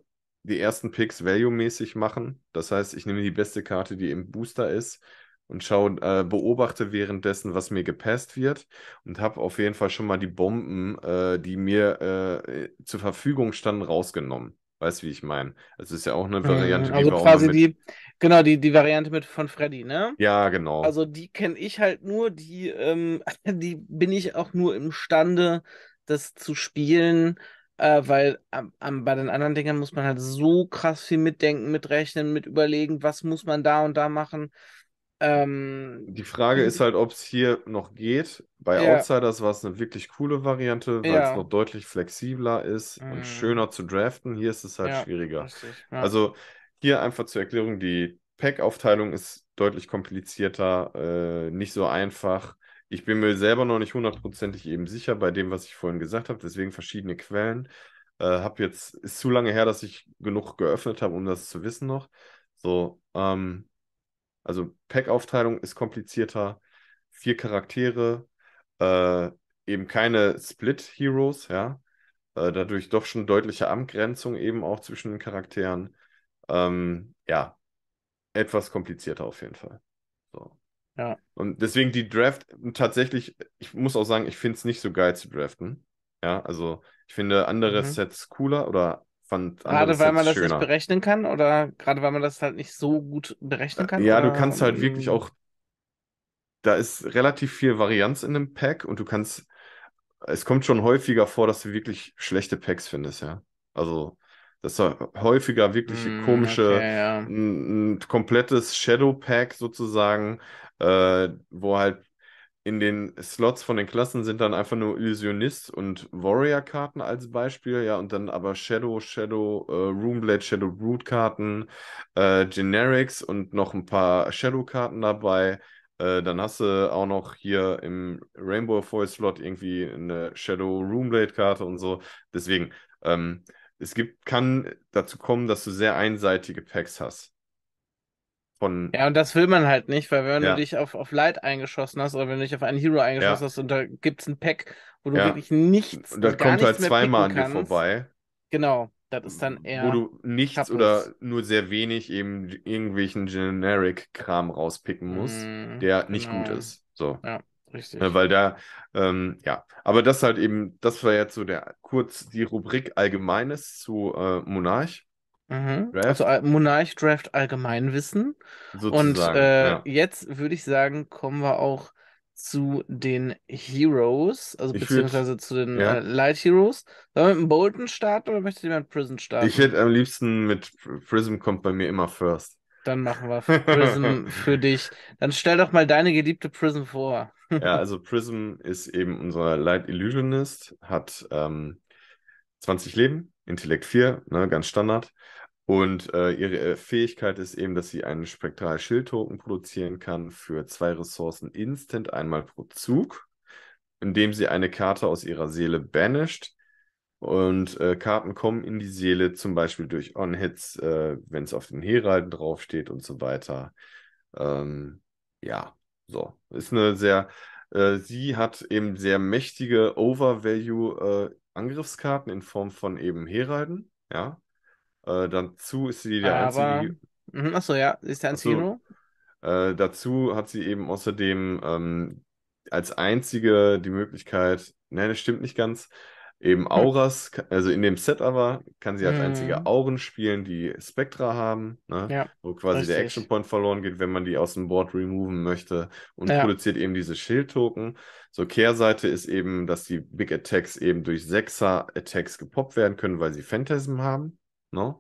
die ersten Picks value-mäßig machen. Das heißt, ich nehme die beste Karte, die im Booster ist und schaue, äh, beobachte währenddessen, was mir gepasst wird und habe auf jeden Fall schon mal die Bomben, äh, die mir äh, zur Verfügung standen, rausgenommen. Weißt du, wie ich meine? Also ist ja auch eine mhm, Variante, also die wir quasi auch die, genau die die Variante mit von Freddy, ne? Ja, genau. Also die kenne ich halt nur, die ähm, die bin ich auch nur imstande das zu spielen, äh, weil am, am, bei den anderen Dingern muss man halt so krass viel mitdenken, mitrechnen, mit überlegen, was muss man da und da machen. Ähm, Die Frage ist halt, ob es hier noch geht. Bei ja. Outsiders war es eine wirklich coole Variante, weil ja. es noch deutlich flexibler ist mhm. und schöner zu draften. Hier ist es halt ja, schwieriger. Richtig, also hier einfach zur Erklärung, die Pack-Aufteilung ist deutlich komplizierter, äh, nicht so einfach. Ich bin mir selber noch nicht hundertprozentig eben sicher bei dem, was ich vorhin gesagt habe, deswegen verschiedene Quellen. Äh, hab jetzt, ist zu lange her, dass ich genug geöffnet habe, um das zu wissen noch. So, ähm, also Pack-Aufteilung ist komplizierter, vier Charaktere, äh, eben keine Split-Heroes, ja. Äh, dadurch doch schon deutliche Abgrenzung eben auch zwischen den Charakteren. Ähm, ja, etwas komplizierter auf jeden Fall. So. Ja. Und deswegen die Draft tatsächlich, ich muss auch sagen, ich finde es nicht so geil zu draften. Ja, also ich finde andere mhm. Sets cooler oder fand andere Gerade Sets weil man das schöner. nicht berechnen kann oder gerade weil man das halt nicht so gut berechnen kann? Ja, du kannst halt wirklich auch, da ist relativ viel Varianz in dem Pack und du kannst, es kommt schon häufiger vor, dass du wirklich schlechte Packs findest, ja. Also, dass da häufiger wirklich mm, komische, okay, ja. ein, ein, komplettes Shadow Pack sozusagen äh, wo halt in den Slots von den Klassen sind dann einfach nur Illusionist und Warrior-Karten als Beispiel, ja, und dann aber Shadow, Shadow, äh, Runeblade, Shadow Brood-Karten, äh, Generics und noch ein paar Shadow-Karten dabei. Äh, dann hast du auch noch hier im Rainbow Foil-Slot irgendwie eine Shadow Roomblade karte und so. Deswegen, ähm, es gibt, kann dazu kommen, dass du sehr einseitige Packs hast. Von ja, und das will man halt nicht, weil wenn ja. du dich auf, auf Light eingeschossen hast oder wenn du dich auf einen Hero eingeschossen ja. hast und da gibt es ein Pack, wo du wirklich nichts. Und das kommt halt zweimal an dir vorbei. Genau, das ist dann eher. Wo du nichts kaputt. oder nur sehr wenig eben irgendwelchen Generic-Kram rauspicken musst, mm, der nicht genau. gut ist. So. Ja. Richtig. Ne, weil da, ähm, ja, aber das halt eben, das war jetzt so der kurz die Rubrik Allgemeines zu äh, Monarch. Mhm. Also äh, Monarch Draft Allgemeinwissen. Sozusagen, und äh, ja. jetzt würde ich sagen, kommen wir auch zu den Heroes, also ich beziehungsweise würd, zu den ja. äh, Light Heroes. Sollen wir mit dem Bolton starten oder möchte jemand Prism starten? Ich hätte am liebsten mit Prism kommt bei mir immer first. Dann machen wir Prism für dich. Dann stell doch mal deine geliebte Prism vor. ja, also Prism ist eben unser Light Illusionist, hat ähm, 20 Leben, Intellekt 4, ne, ganz Standard. Und äh, ihre äh, Fähigkeit ist eben, dass sie einen Spektral-Schild-Token produzieren kann für zwei Ressourcen instant, einmal pro Zug, indem sie eine Karte aus ihrer Seele banished. Und äh, Karten kommen in die Seele, zum Beispiel durch On-Hits, äh, wenn es auf den Heralden draufsteht und so weiter. Ähm, ja, so. Ist eine sehr. Äh, sie hat eben sehr mächtige Overvalue-Angriffskarten äh, in Form von eben Heralden. Ja. Äh, dazu ist sie der Aber... einzige. Mhm, achso, ja, ist der einzige achso, äh, dazu hat sie eben außerdem ähm, als einzige die Möglichkeit, nein, das stimmt nicht ganz, eben hm. Auras, also in dem Set aber, kann sie als einzige hm. Auren spielen, die Spectra haben, ne? ja, wo quasi richtig. der Action Point verloren geht, wenn man die aus dem Board removen möchte und ja. produziert eben diese Schild-Token. So, Kehrseite ist eben, dass die Big Attacks eben durch Sechser-Attacks gepoppt werden können, weil sie Phantasm haben. Ne?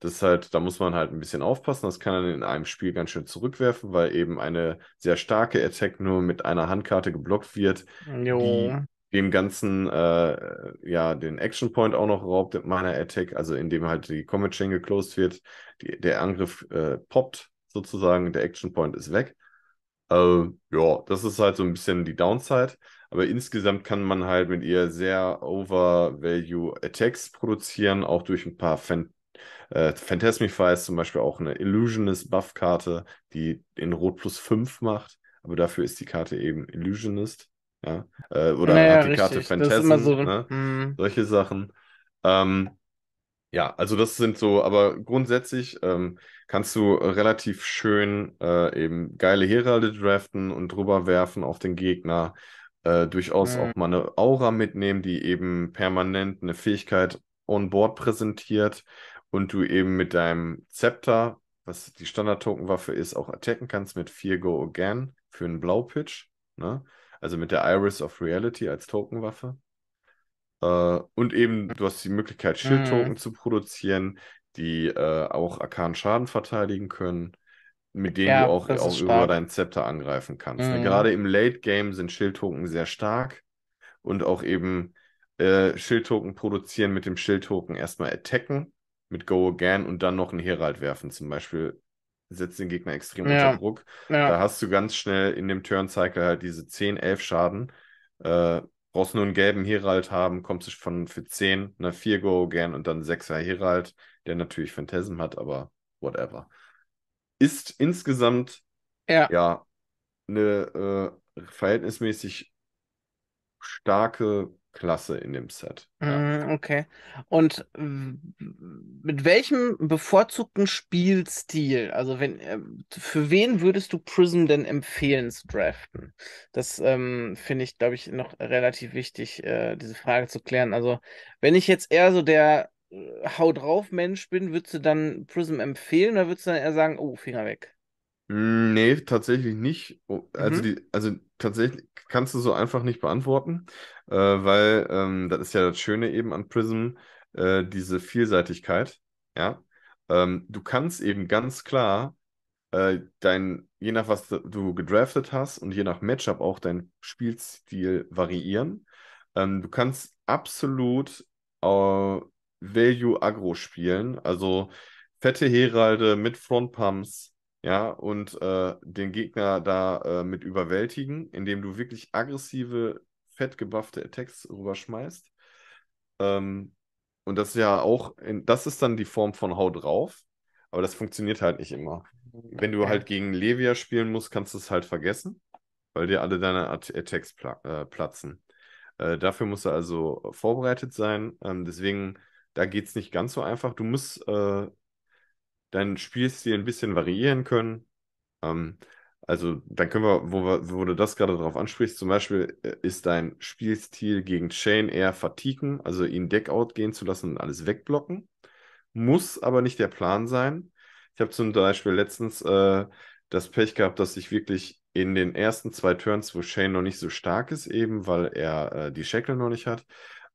Das ist halt, da muss man halt ein bisschen aufpassen. Das kann dann in einem Spiel ganz schön zurückwerfen, weil eben eine sehr starke Attack nur mit einer Handkarte geblockt wird, jo. die dem ganzen, äh, ja, den Action Point auch noch raubt mit meiner Attack, also indem halt die Comet Chain geclosed wird, die, der Angriff äh, poppt sozusagen, der Action Point ist weg. Äh, ja, das ist halt so ein bisschen die Downside. Aber insgesamt kann man halt mit ihr sehr Overvalue Attacks produzieren, auch durch ein paar Fan äh, Phantasmifies, zum Beispiel auch eine Illusionist Buff-Karte, die in Rot plus 5 macht. Aber dafür ist die Karte eben Illusionist. Ja? Äh, oder naja, hat die richtig. Karte Phantasm, so, ne? Hm. solche Sachen. Ähm, ja, also das sind so, aber grundsätzlich ähm, kannst du relativ schön äh, eben geile Heralde draften und drüber werfen auf den Gegner äh, durchaus mhm. auch mal eine Aura mitnehmen, die eben permanent eine Fähigkeit on board präsentiert und du eben mit deinem Zepter, was die Standard-Token-Waffe ist, auch attacken kannst mit 4 Go Again für einen Blaupitch. Ne? Also mit der Iris of Reality als Token-Waffe. Äh, und eben, du hast die Möglichkeit, Schild-Token mhm. zu produzieren, die äh, auch Arkan Schaden verteidigen können mit denen ja, du auch, auch über deinen Zepter angreifen kannst. Ne? Mhm. Gerade im Late Game sind Schildtoken sehr stark und auch eben äh, Schildtoken produzieren mit dem Schildtoken erstmal attacken mit Go Again und dann noch einen Herald werfen zum Beispiel. Setzt den Gegner extrem ja. unter Druck. Ja. Da hast du ganz schnell in dem Turn-Cycle halt diese 10, 11 Schaden. Äh, brauchst nur einen gelben Herald haben, kommst du von für 10, eine 4 Go Again und dann 6er Herald, der natürlich Phantasm hat, aber whatever ist insgesamt ja, ja eine äh, verhältnismäßig starke Klasse in dem Set. Ja. Mm, okay. Und mit welchem bevorzugten Spielstil, also wenn, ähm, für wen würdest du Prism denn empfehlen zu draften? Das ähm, finde ich, glaube ich, noch relativ wichtig, äh, diese Frage zu klären. Also, wenn ich jetzt eher so der äh, hau drauf Mensch bin, würdest du dann Prism empfehlen oder würdest du dann eher sagen, oh, Finger weg? Hm, nee, tatsächlich nicht. Oh, also, mhm. die, also tatsächlich kannst du so einfach nicht beantworten, äh, weil ähm, das ist ja das Schöne eben an Prism, äh, diese Vielseitigkeit. Ja, ähm, du kannst eben ganz klar äh, dein, je nach was du gedraftet hast und je nach Matchup auch dein Spielstil variieren. Ähm, du kannst absolut äh, Value Agro spielen, also fette Heralde mit Front Pumps, ja, und äh, den Gegner da äh, mit überwältigen, indem du wirklich aggressive, fett gebuffte Attacks rüberschmeißt. Ähm, und das ist ja auch, in, das ist dann die Form von Hau drauf, aber das funktioniert halt nicht immer. Wenn du halt gegen Levia spielen musst, kannst du es halt vergessen, weil dir alle deine At Attacks pla äh, platzen. Äh, dafür musst du also vorbereitet sein. Ähm, deswegen da geht es nicht ganz so einfach. Du musst äh, deinen Spielstil ein bisschen variieren können. Ähm, also dann können wir, wo, wir, wo du das gerade drauf ansprichst, zum Beispiel äh, ist dein Spielstil gegen Shane eher fatiken, also ihn Deckout gehen zu lassen und alles wegblocken. Muss aber nicht der Plan sein. Ich habe zum Beispiel letztens äh, das Pech gehabt, dass ich wirklich in den ersten zwei Turns, wo Shane noch nicht so stark ist, eben weil er äh, die Shackle noch nicht hat,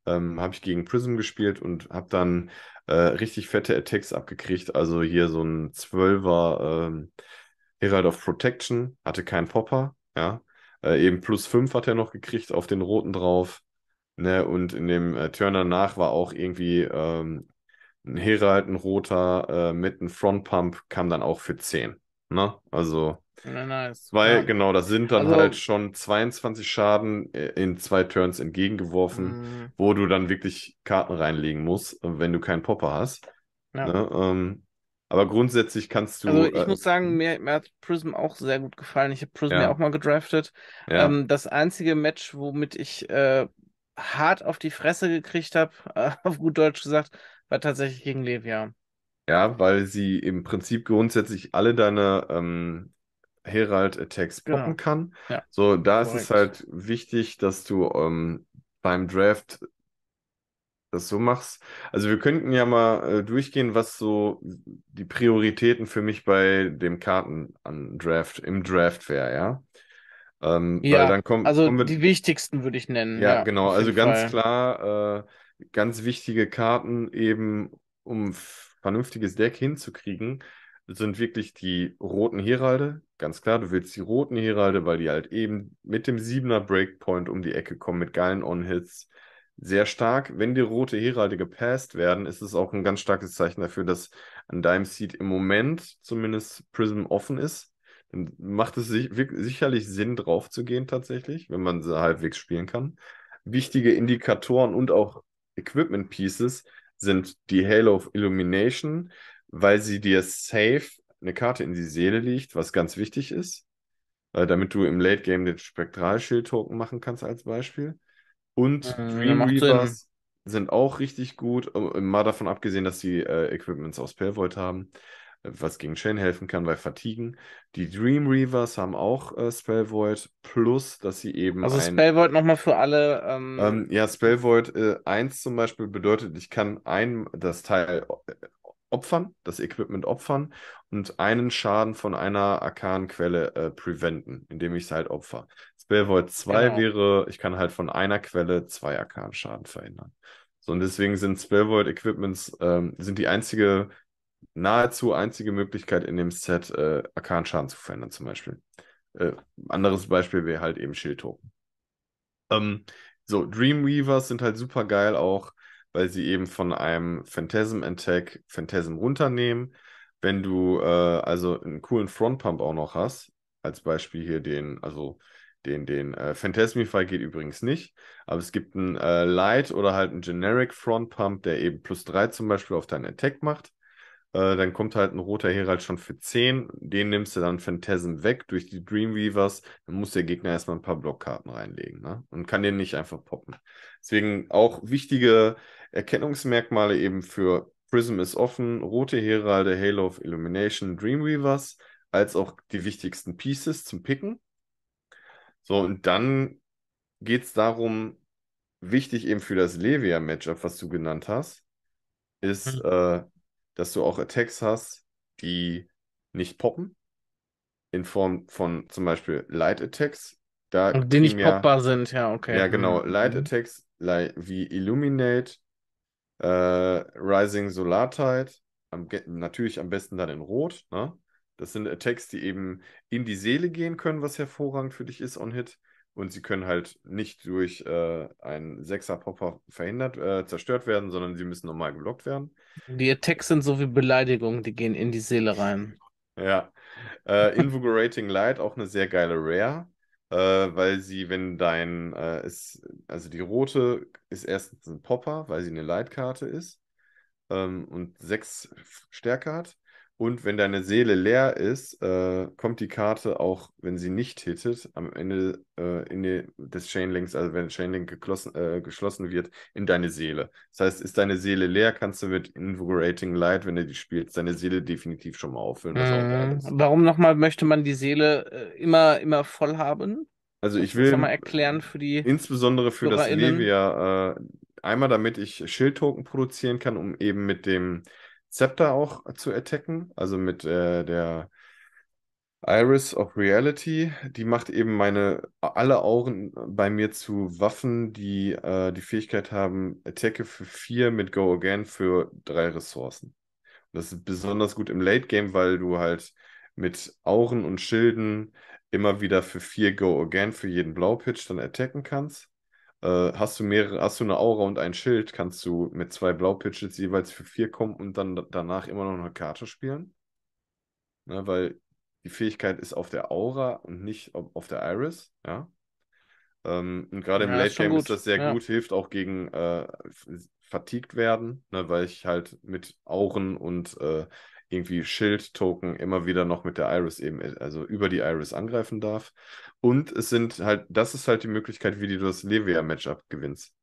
ähm, habe ich gegen Prism gespielt und habe dann äh, richtig fette Attacks abgekriegt. Also hier so ein 12er ähm, Herald of Protection, hatte keinen Popper, ja. Äh, eben plus 5 hat er noch gekriegt auf den roten drauf. Ne, und in dem äh, Turn danach war auch irgendwie ähm, ein Herald, ein roter äh, mit einem Front Pump, kam dann auch für 10. Ne? Also na, nice. Weil, ja. genau, das sind dann also, halt schon 22 Schaden äh, in zwei Turns entgegengeworfen, mm. wo du dann wirklich Karten reinlegen musst, äh, wenn du keinen Popper hast. Ja. Ne? Ähm, aber grundsätzlich kannst du. Also ich äh, muss sagen, mir, mir, hat Prism auch sehr gut gefallen. Ich habe Prism ja. ja auch mal gedraftet. Ja. Ähm, das einzige Match, womit ich äh, hart auf die Fresse gekriegt habe, äh, auf gut Deutsch gesagt, war tatsächlich gegen Levia. Ja, weil sie im Prinzip grundsätzlich alle deine ähm, Herald Attacks äh, genau. kann. Ja. So, da Correct. ist es halt wichtig, dass du ähm, beim Draft das so machst. Also wir könnten ja mal äh, durchgehen, was so die Prioritäten für mich bei dem Karten an Draft, im Draft wäre, ja. Ähm, ja, weil dann kommt, also kommen die wichtigsten würde ich nennen. Ja, ja genau. Also ganz Fall. klar, äh, ganz wichtige Karten eben, um vernünftiges Deck hinzukriegen, sind wirklich die roten Heralde. Ganz klar, du willst die roten Heralde, weil die halt eben mit dem 7er Breakpoint um die Ecke kommen, mit geilen On-Hits. Sehr stark. Wenn die rote Heralde gepasst werden, ist es auch ein ganz starkes Zeichen dafür, dass an deinem Seed im Moment zumindest Prism offen ist. Dann macht es sich, sicherlich Sinn, drauf zu gehen tatsächlich, wenn man sie halbwegs spielen kann. Wichtige Indikatoren und auch Equipment Pieces sind die Halo of Illumination, weil sie dir safe eine Karte in die Seele liegt, was ganz wichtig ist, äh, damit du im Late Game den Spektralschild-Token machen kannst als Beispiel. Und äh, Dream Reapers sind auch richtig gut, mal davon abgesehen, dass die äh, Equipments aus Pelvoid haben, was gegen Chain helfen kann bei Fatigen. Die Dream Reavers haben auch äh, Spellvoid, plus dass sie eben. Also ein, Spellvoid nochmal für alle. Ähm... Ähm, ja, Spellvoid äh, 1 zum Beispiel bedeutet, ich kann ein, das Teil äh, opfern, das Equipment opfern und einen Schaden von einer Arkan-Quelle äh, preventen, indem ich es halt opfer. Spellvoid 2 genau. wäre, ich kann halt von einer Quelle zwei Arkan-Schaden verhindern. So, und deswegen sind Spellvoid Equipments, ähm, sind die einzige, nahezu einzige Möglichkeit in dem Set, äh, Arkan-Schaden zu verändern, zum Beispiel. Äh, anderes Beispiel wäre halt eben Schildtoken. Ähm, so, Dreamweavers sind halt super geil auch weil sie eben von einem Phantasm Attack Phantasm runternehmen. Wenn du äh, also einen coolen Front Pump auch noch hast, als Beispiel hier den, also den, den äh, Phantasmify geht übrigens nicht, aber es gibt einen äh, Light oder halt einen Generic Front Pump, der eben plus 3 zum Beispiel auf deinen Attack macht. Äh, dann kommt halt ein roter Herald schon für 10. Den nimmst du dann Phantasm weg durch die Dreamweavers. Dann muss der Gegner erstmal ein paar Blockkarten reinlegen ne? und kann den nicht einfach poppen. Deswegen auch wichtige Erkennungsmerkmale eben für Prism ist offen, rote Heralde, Halo of Illumination, Dreamweavers, als auch die wichtigsten Pieces zum Picken. So, und dann geht es darum, wichtig eben für das Levia-Matchup, was du genannt hast, ist, mhm. äh, dass du auch Attacks hast, die nicht poppen. In Form von zum Beispiel Light Attacks. Da die nicht ja, poppbar sind, ja, okay. Ja, genau. Mhm. Light mhm. Attacks like, wie Illuminate, äh, Rising Solar Tide, am, natürlich am besten dann in Rot. Ne? Das sind Attacks, die eben in die Seele gehen können, was hervorragend für dich ist on Hit und sie können halt nicht durch äh, einen Sechser-Popper verhindert, äh, zerstört werden, sondern sie müssen normal geblockt werden. Die Attacks sind so wie Beleidigungen, die gehen in die Seele rein. ja. Äh, Invigorating Light, auch eine sehr geile Rare, äh, weil sie, wenn dein, ist, äh, also die rote ist erstens ein Popper, weil sie eine Light-Karte ist ähm, und sechs Stärke hat. Und wenn deine Seele leer ist, äh, kommt die Karte auch, wenn sie nicht hittet, am Ende äh, in die, des Chainlinks, also wenn Chainlink geklossen, äh, geschlossen wird, in deine Seele. Das heißt, ist deine Seele leer, kannst du mit Invigorating Light, wenn du die spielst, deine Seele definitiv schon mal auffüllen. Mhm. Warum nochmal möchte man die Seele äh, immer, immer voll haben? Also ich will mal erklären für die insbesondere für das Levia äh, einmal, damit ich Schildtoken produzieren kann, um eben mit dem Zepter auch zu attacken, also mit äh, der Iris of Reality. Die macht eben meine alle Auren bei mir zu Waffen, die äh, die Fähigkeit haben, Attacke für vier mit Go Again für drei Ressourcen. Und das ist besonders gut im Late Game, weil du halt mit Auren und Schilden immer wieder für vier Go Again für jeden Blaupitch dann attacken kannst. Äh, hast du mehrere, hast du eine Aura und ein Schild, kannst du mit zwei Blaupitches jeweils für vier kommen und dann danach immer noch eine Karte spielen. Ne, weil die Fähigkeit ist auf der Aura und nicht auf der Iris, ja. Ähm, und gerade im ja, Late Game ist das sehr ja. gut, hilft auch gegen äh, vertiegt werden, ne, weil ich halt mit Auren und äh, irgendwie Schild-Token immer wieder noch mit der Iris eben, äh, also über die Iris angreifen darf. Und es sind halt, das ist halt die Möglichkeit, wie du das Levia-Matchup gewinnst.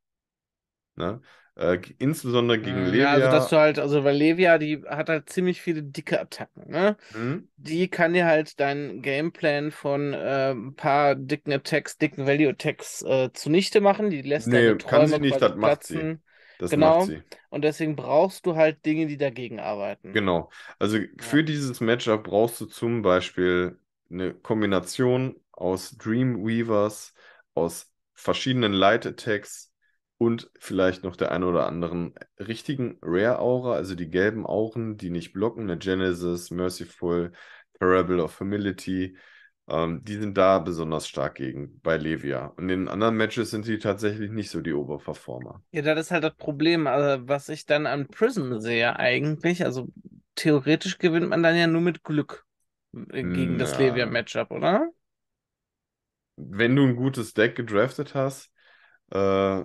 Ne? Äh, insbesondere gegen Levia. Hm, ja, also dass du halt, also weil Levia, die hat halt ziemlich viele dicke Attacken, ne? Mhm. Die kann dir halt deinen Gameplan von äh, ein paar dicken Attacks, dicken Value-Attacks äh, zunichte machen. Die lässt nee, deine Träume kann sie nicht, das macht sie. Das genau. Und deswegen brauchst du halt Dinge, die dagegen arbeiten. Genau. Also für ja. dieses Matchup brauchst du zum Beispiel eine Kombination aus Dreamweavers, aus verschiedenen Light Attacks und vielleicht noch der ein oder anderen richtigen Rare Aura, also die gelben Auren, die nicht blocken, eine Genesis, Merciful, Parable of Humility, ähm, die sind da besonders stark gegen, bei Levia. Und in anderen Matches sind sie tatsächlich nicht so die Oberverformer. Ja, das ist halt das Problem, also, was ich dann an Prism sehe eigentlich. Also theoretisch gewinnt man dann ja nur mit Glück äh, hm, gegen Na, das Levia-Matchup, oder? Wenn du ein gutes Deck gedraftet hast, äh,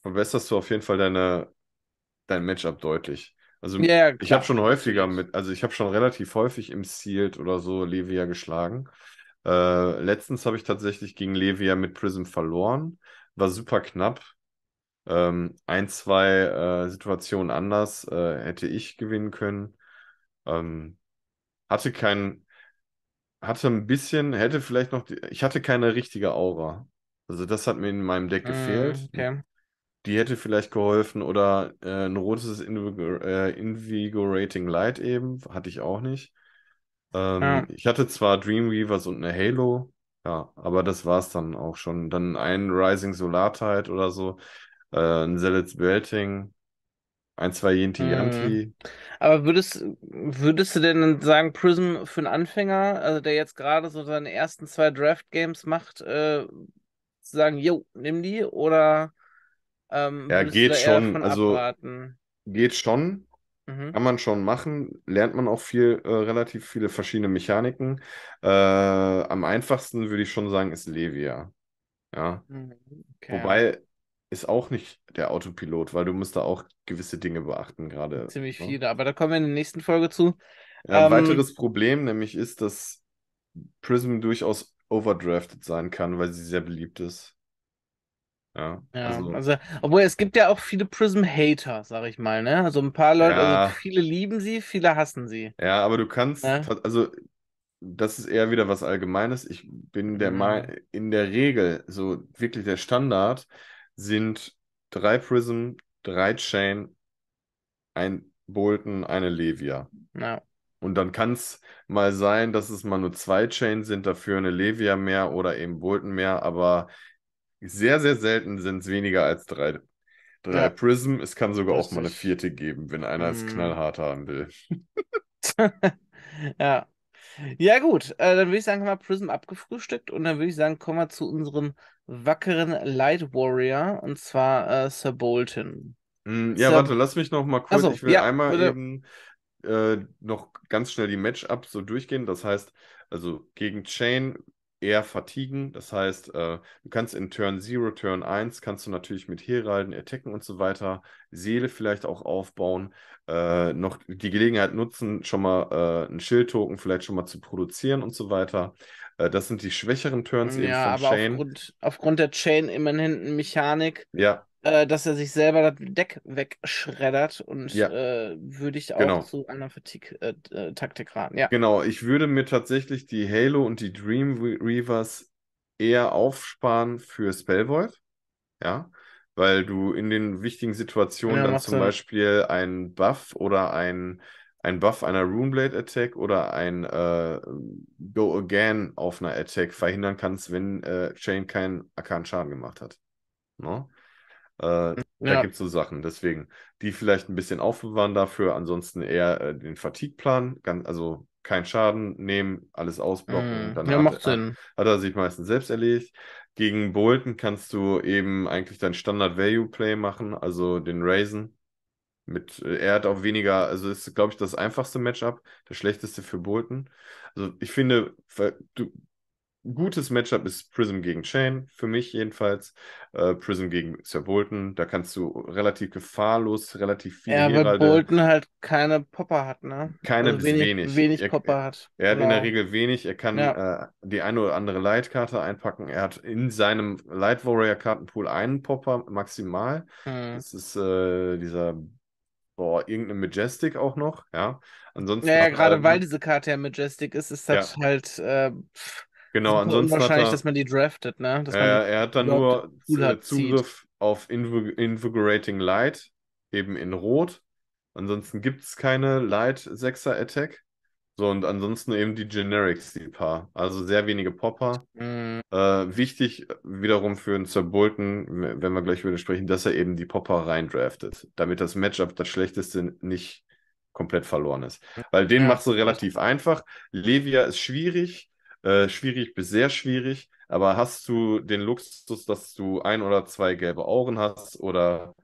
verbesserst du auf jeden Fall deine, dein Matchup deutlich. Also ja, ich habe schon häufiger mit, also ich habe schon relativ häufig im Sealed oder so Levia geschlagen. Äh, letztens habe ich tatsächlich gegen Levia mit Prism verloren. War super knapp. Ähm, ein, zwei äh, Situationen anders äh, hätte ich gewinnen können. Ähm, hatte kein, hatte ein bisschen, hätte vielleicht noch, die, ich hatte keine richtige Aura. Also das hat mir in meinem Deck gefehlt. Mm, okay. Die hätte vielleicht geholfen oder äh, ein rotes Invig äh, Invigorating Light eben, hatte ich auch nicht. Ähm, ja. Ich hatte zwar Dreamweavers und eine Halo, ja, aber das war es dann auch schon. Dann ein Rising Solar Tide oder so, äh, ein Zealots Belting, ein, zwei Yinti Yanti. Mhm. Aber würdest, würdest du denn sagen, Prism für einen Anfänger, also der jetzt gerade so seine ersten zwei Draft-Games macht, äh, sagen, jo, nimm die oder ähm, ja, geht schon, also abraten? geht schon, Mhm. Kann man schon machen, lernt man auch viel, äh, relativ viele verschiedene Mechaniken. Äh, am einfachsten würde ich schon sagen, ist Levia. Ja. Mhm, okay. Wobei ist auch nicht der Autopilot, weil du musst da auch gewisse Dinge beachten gerade. Ziemlich ne? viele, aber da kommen wir in der nächsten Folge zu. Ja, ein ähm, weiteres Problem nämlich ist, dass Prism durchaus overdrafted sein kann, weil sie sehr beliebt ist. Ja, ja also, also, obwohl es gibt ja auch viele Prism-Hater, sag ich mal, ne? Also ein paar Leute, also ja, also viele lieben sie, viele hassen sie. Ja, aber du kannst, ja? also das ist eher wieder was Allgemeines. Ich bin der mhm. Mal in der Regel, so wirklich der Standard, sind drei Prism, drei Chain, ein Bolton, eine Levia. Ja. Und dann kann es mal sein, dass es mal nur zwei Chains sind, dafür eine Levia mehr oder eben Bolton mehr, aber sehr, sehr selten sind es weniger als drei. Drei ja. Prism, es kann sogar Richtig. auch mal eine vierte geben, wenn einer es mm. knallhart haben will. ja. Ja, gut, äh, dann würde ich sagen, haben wir Prism abgefrühstückt und dann würde ich sagen, kommen wir zu unserem wackeren Light Warrior und zwar äh, Sir Bolton. Mm, ja, Sir... warte, lass mich noch mal kurz. So, ich will ja, einmal bitte. eben äh, noch ganz schnell die match Matchups so durchgehen. Das heißt, also gegen Chain eher fatigen. Das heißt, äh, du kannst in Turn 0, Turn 1, kannst du natürlich mit Heralden, Attacken und so weiter, Seele vielleicht auch aufbauen, äh, noch die Gelegenheit nutzen, schon mal äh, einen Schildtoken vielleicht schon mal zu produzieren und so weiter. Äh, das sind die schwächeren Turns hm, ja, eben von aber Chain. Aufgrund, aufgrund der Chain immanenten Mechanik. Ja. Äh, dass er sich selber das Deck wegschreddert und ja. äh, würde ich auch genau. zu einer Fatigue-Taktik äh, äh, raten. Ja. Genau, ich würde mir tatsächlich die Halo und die Dream Reavers eher aufsparen für Spellvoid. Ja. Weil du in den wichtigen Situationen ja, dann zum Sinn. Beispiel einen Buff oder ein, ein Buff einer Runeblade Attack oder ein äh, Go Again auf einer Attack verhindern kannst, wenn äh, Chain keinen Arkan Schaden gemacht hat. No? Ne? Äh, hm, ja. Da gibt es so Sachen. Deswegen die vielleicht ein bisschen aufbewahren dafür. Ansonsten eher äh, den Fatigue-Plan. Also kein Schaden nehmen, alles ausblocken. Mm, dann ja, hat, macht Sinn. Hat er sich meistens selbst erledigt. Gegen Bolton kannst du eben eigentlich dein Standard-Value-Play machen, also den Raisen. Mit, äh, er hat auch weniger, also ist, glaube ich, das einfachste Matchup, das schlechteste für Bolton. Also ich finde, du, gutes Matchup ist Prism gegen Chain, für mich jedenfalls. Äh, Prism gegen Sir Bolton, da kannst du relativ gefahrlos, relativ viel. Ja, weil Bolton halt keine Popper hat, ne? Keine also bis wenig. Wenig, wenig er, Popper hat. Er hat genau. in der Regel wenig, er kann ja. äh, die eine oder andere Light-Karte einpacken. Er hat in seinem Light Warrior Kartenpool einen Popper maximal. Hm. Das ist äh, dieser boah, irgendeine Majestic auch noch, ja. Ansonsten. Naja, gerade weil diese Karte ja Majestic ist, ist das ja. halt äh, Genau, ansonsten. Wahrscheinlich, dass man die draftet, ne? Dass er, er hat dann nur Zugriff auf Invig Invigorating Light, eben in Rot. Ansonsten gibt es keine Light 6er Attack. So, und ansonsten eben die Generics, die paar. Also sehr wenige Popper. Mhm. Äh, wichtig wiederum für einen Sir wenn wir gleich über sprechen, dass er eben die Popper reindraftet, damit das Matchup, das schlechteste, nicht komplett verloren ist. Weil den ja, machst du relativ einfach. Levia ist schwierig. Äh, schwierig bis sehr schwierig, aber hast du den Luxus, dass du ein oder zwei gelbe Auren hast oder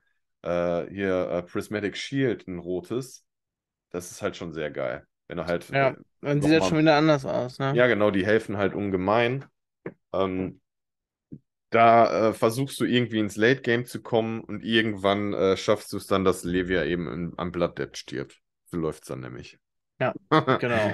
äh, hier äh, Prismatic Shield, ein rotes, das ist halt schon sehr geil. Wenn er halt. Ja, äh, dann sieht das schon wieder anders aus, ne? Ja, genau, die helfen halt ungemein. Ähm, da äh, versuchst du irgendwie ins Late Game zu kommen und irgendwann äh, schaffst du es dann, dass Levia eben in, am Blood Dead stirbt. So läuft es dann nämlich. Ja, genau.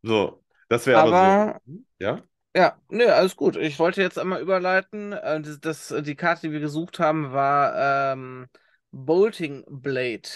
so, das wäre aber, aber so. Mhm. Ja? Ja, nö, alles gut. Ich wollte jetzt einmal überleiten. Äh, das, das, die Karte, die wir gesucht haben, war ähm, Bolting Blade.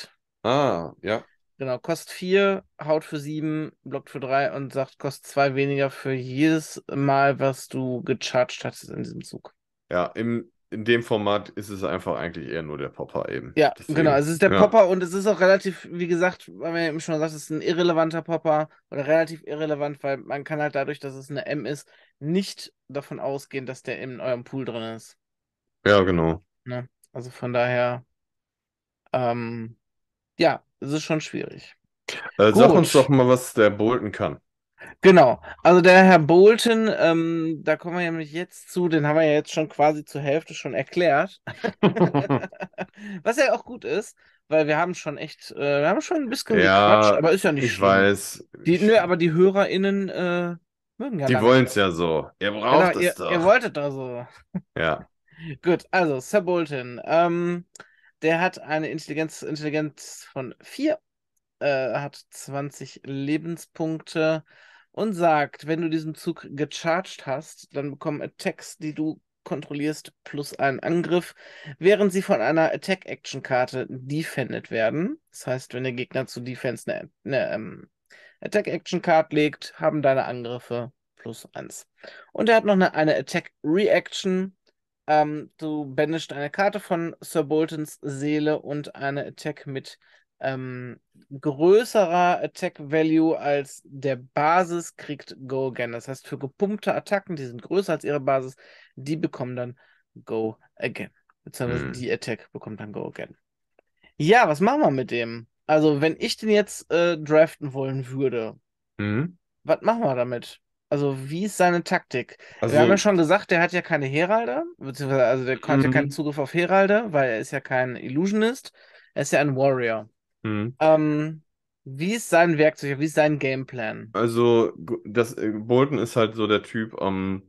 Ah, ja. Genau, kostet 4, haut für 7, blockt für 3 und sagt, kostet 2 weniger für jedes Mal, was du gecharged hattest in diesem Zug. Ja, im in dem Format ist es einfach eigentlich eher nur der Popper eben. Ja, Deswegen, genau. Also es ist der ja. Popper und es ist auch relativ, wie gesagt, weil man eben schon sagt, es ist ein irrelevanter Popper oder relativ irrelevant, weil man kann halt dadurch, dass es eine M ist, nicht davon ausgehen, dass der in eurem Pool drin ist. Ja, genau. Ne? Also von daher, ähm, ja, es ist schon schwierig. Äh, sag uns doch mal, was der Bolton kann. Genau, also der Herr Bolton, ähm, da kommen wir nämlich jetzt zu, den haben wir ja jetzt schon quasi zur Hälfte schon erklärt. Was ja auch gut ist, weil wir haben schon echt, äh, wir haben schon ein bisschen ja, gequatscht, aber ist ja nicht ich schlimm. Ich weiß. nö, aber die HörerInnen äh, mögen ja Die wollen es ja so. Ihr genau, braucht ja, es ihr, doch. Ihr wolltet da so. Ja. gut, also Sir Bolton, ähm, der hat eine Intelligenz, Intelligenz von 4, äh, hat 20 Lebenspunkte und sagt, wenn du diesen Zug gecharged hast, dann bekommen Attacks, die du kontrollierst, plus einen Angriff, während sie von einer Attack-Action-Karte defended werden. Das heißt, wenn der Gegner zu Defense eine, eine um, ähm, attack action karte legt, haben deine Angriffe plus eins. Und er hat noch eine, eine Attack-Reaction. Ähm, du banished eine Karte von Sir Boltons Seele und eine Attack mit ähm, größerer Attack Value als der Basis kriegt Go Again. Das heißt, für gepumpte Attacken, die sind größer als ihre Basis, die bekommen dann Go Again. Beziehungsweise hm. die Attack bekommt dann Go Again. Ja, was machen wir mit dem? Also, wenn ich den jetzt äh, draften wollen würde, hm. was machen wir damit? Also, wie ist seine Taktik? Also, wir haben also ja schon gesagt, der hat ja keine Heralde, beziehungsweise also der hat ja keinen mhm. Zugriff auf Heralde, weil er ist ja kein Illusionist, er ist ja ein Warrior. Mhm. Ähm, wie ist sein Werkzeug, wie ist sein Gameplan? Also, das, äh, Bolton ist halt so der Typ ähm,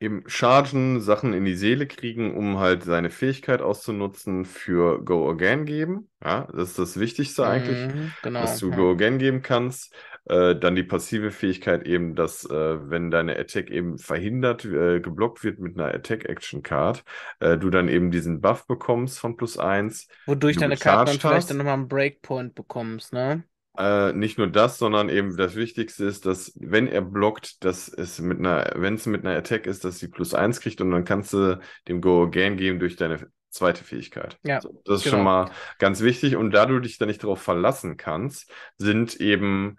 eben Chargen, Sachen in die Seele kriegen, um halt seine Fähigkeit auszunutzen für Go Again geben. Ja, das ist das Wichtigste eigentlich, mhm, genau, dass du ja. Go Again geben kannst. Äh, dann die passive Fähigkeit eben, dass äh, wenn deine Attack eben verhindert, äh, geblockt wird mit einer Attack-Action-Card, äh, du dann eben diesen Buff bekommst von plus 1. Wodurch deine Karte dann vielleicht dann nochmal einen Breakpoint bekommst, ne? Äh, nicht nur das, sondern eben das Wichtigste ist, dass wenn er blockt, dass es mit einer, wenn es mit einer Attack ist, dass sie plus eins kriegt und dann kannst du dem Go Again geben durch deine zweite Fähigkeit. Ja, so, das ist schon genau. mal ganz wichtig und da du dich da nicht darauf verlassen kannst, sind eben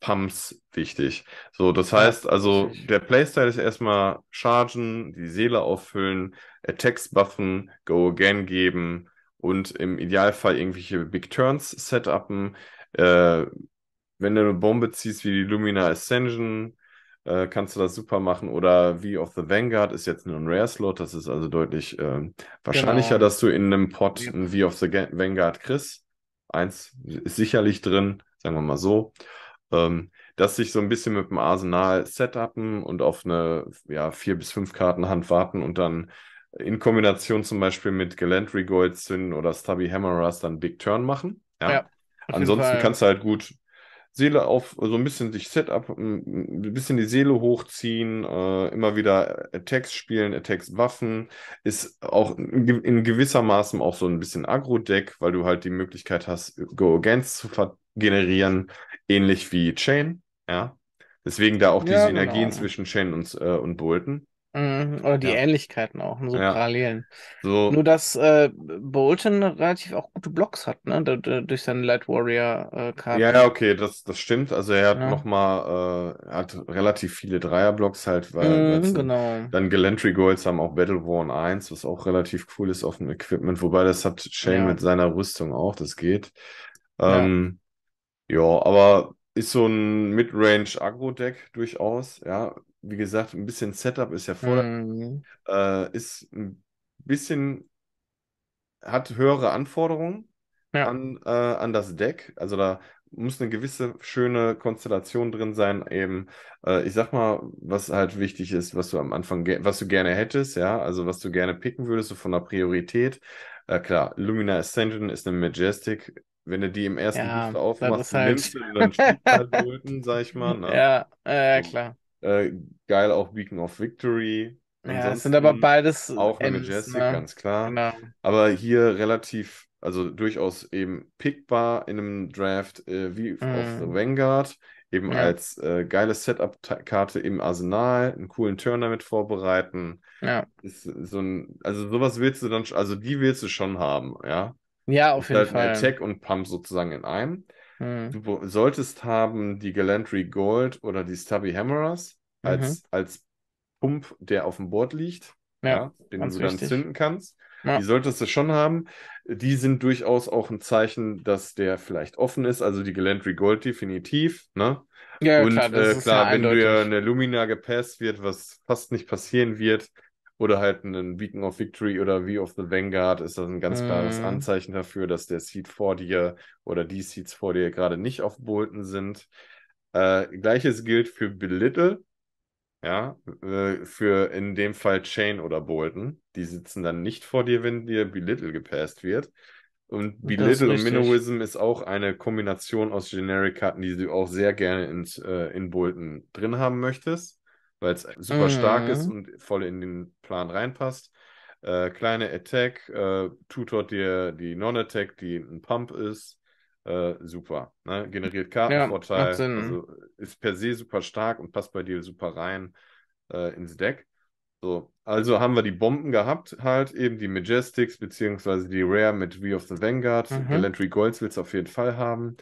Pumps wichtig. So, das heißt also, der Playstyle ist erstmal chargen, die Seele auffüllen, Attacks äh, buffen, Go Again geben und im Idealfall irgendwelche Big Turns setupen. Äh, wenn du eine Bombe ziehst wie die Lumina Ascension, äh, kannst du das super machen. Oder V of the Vanguard ist jetzt ein Rare-Slot, das ist also deutlich äh, wahrscheinlicher, genau. dass du in einem Pot ein V of the Vanguard kriegst. Eins ist sicherlich drin, sagen wir mal so. Ähm, dass sich so ein bisschen mit dem Arsenal setupen und auf eine ja, vier bis fünf Hand warten und dann in Kombination zum Beispiel mit Galantry Goldzyn oder Stubby Hammerers dann Big Turn machen. Ja. ja Ansonsten kannst du halt gut Seele auf, so ein bisschen sich Setup, ein bisschen die Seele hochziehen, äh, immer wieder Attacks spielen, Attacks Waffen, ist auch in gewisser Maßen auch so ein bisschen Agro-Deck, weil du halt die Möglichkeit hast, Go Against zu generieren, ähnlich wie Chain, ja. Deswegen da auch die ja, Synergien genau. zwischen Chain und, äh, und Bolton. Mhm, oder die ja. Ähnlichkeiten auch, ne, so ja. Parallelen. So. Nur, dass äh, Bolton relativ auch gute Blocks hat, ne? durch seine Light Warrior-Karte. Äh, ja, ja, okay, das, das stimmt. Also er hat ja. nochmal, äh, relativ viele Dreier-Blocks halt, weil mhm, genau. dann Galentry Goals haben auch Battle Worn 1, was auch relativ cool ist auf dem Equipment, wobei das hat Shane mit seiner Rüstung auch, das geht. Ähm, ja, aber ist so ein Midrange Agro-Deck durchaus, ja wie gesagt, ein bisschen Setup ist erforderlich, mhm. äh, ist ein bisschen, hat höhere Anforderungen ja. an, äh, an das Deck. Also da muss eine gewisse schöne Konstellation drin sein, eben, äh, ich sag mal, was halt wichtig ist, was du am Anfang, was du gerne hättest, ja, also was du gerne picken würdest, so von der Priorität. Äh, klar, Lumina Ascension ist eine Majestic, wenn du die im ersten ja, Booster aufmachst, halt... nimmst du dann halt Bulten, sag ich mal. Na. Ne? Ja, äh, klar. Äh, geil auch Beacon of Victory. Ja, das sind aber beides. Auch eine Majestic, ne? ganz klar. Genau. Aber hier relativ, also durchaus eben pickbar in einem Draft äh, wie mhm. auf The Vanguard. Eben ja. als äh, geile Setup-Karte im Arsenal, einen coolen Turn damit vorbereiten. Ja. Ist so ein, also sowas willst du dann, also die willst du schon haben, ja. Ja, auf ist jeden halt Fall. Attack und Pump sozusagen in einem. Hm. Du solltest haben die Galantry Gold oder die Stubby Hammerers mhm. als, mhm. als Pump, der auf dem Board liegt, ja, ja den du dann richtig. zünden kannst. Ja. Die solltest du schon haben. Die sind durchaus auch ein Zeichen, dass der vielleicht offen ist. Also die Galantry Gold definitiv. Ne? Ja, und klar, äh, klar wenn eindeutig. dir eine Lumina gepasst wird, was fast nicht passieren wird, oder halt einen Beacon of Victory oder V of the Vanguard ist das ein ganz klares mhm. Anzeichen dafür, dass der Seed vor dir oder die Seeds vor dir gerade nicht auf Bolton sind. Äh, Gleiches gilt für Belittle. Ja, äh, für in dem Fall Chain oder Bolton. Die sitzen dann nicht vor dir, wenn dir Belittle gepasst wird. Und Belittle und Minnowism ist auch eine Kombination aus Generic-Karten, die du auch sehr gerne in, äh, in Bolton drin haben möchtest weil es super mhm. stark ist mhm. und voll in den Plan reinpasst. Äh, kleine Attack, äh, tutort dir die Non-Attack, die ein Pump ist. Äh, super. Ne? Generiert Kartenvorteil. Ja, also ist per se super stark und passt bei dir super rein äh, ins Deck. So, also haben wir die Bomben gehabt, halt eben die Majestics beziehungsweise die Rare mit V of the Vanguard. Mhm. Galantry Golds willst du auf jeden Fall haben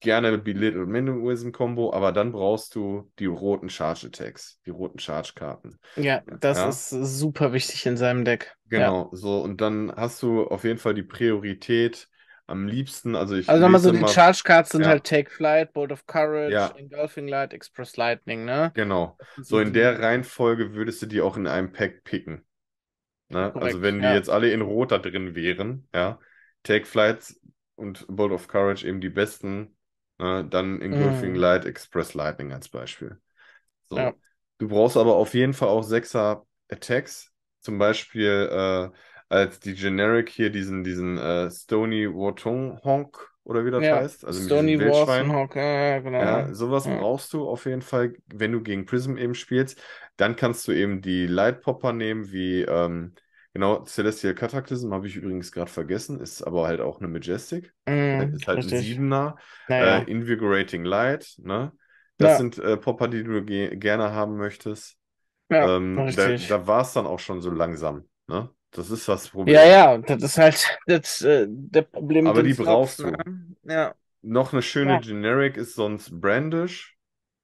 gerne Belittle Minimalism Combo, aber dann brauchst du die roten Charge Attacks, die roten Charge Karten. Ja, das ja? ist super wichtig in seinem Deck. Genau, ja. so und dann hast du auf jeden Fall die Priorität am liebsten, also ich Also nochmal so die Charge Cards sind ja. halt Take Flight, Bolt of Courage, Engulfing Light, Express Lightning, ne? Genau. So in der Reihenfolge würdest du die auch in einem Pack picken. Ne? also wenn die jetzt alle in Rot da drin wären, ja, Take Flights und Bolt of Courage eben die besten Ne? Dann Engulfing mhm. Light, Express Lightning als Beispiel. So. Ja. Du brauchst aber auf jeden Fall auch 6er Attacks. Zum Beispiel äh, als die Generic hier diesen, diesen äh, Stony Wotong Honk oder wie das ja. heißt. Also Stony Wotong Honk, ja, genau. Ja, sowas ja. brauchst du auf jeden Fall, wenn du gegen Prism eben spielst. Dann kannst du eben die Light Popper nehmen, wie ähm, Genau, Celestial Cataclysm habe ich übrigens gerade vergessen, ist aber halt auch eine Majestic. Mm, ist halt richtig. ein Siebener. Naja. Äh, Invigorating Light, ne? Das ja. sind äh, Popper, die du ge gerne haben möchtest. Ja, ähm, Da, da war es dann auch schon so langsam, ne? Das ist das Problem. Ja, ja, das ist halt das, äh, der Problem. Aber die brauchst du. Ne? Ja. Noch eine schöne ja. Generic ist sonst Brandish.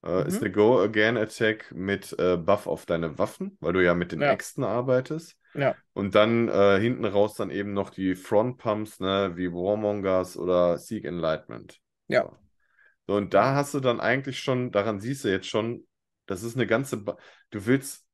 Äh, mhm. Ist eine Go-Again-Attack mit äh, Buff auf deine Waffen, weil du ja mit den ja. Äxten arbeitest. Ja. Und dann äh, hinten raus dann eben noch die Front Pumps, ne, wie Warmongers oder Seek Enlightenment. Ja. So. und da hast du dann eigentlich schon, daran siehst du jetzt schon, das ist eine ganze, ba du willst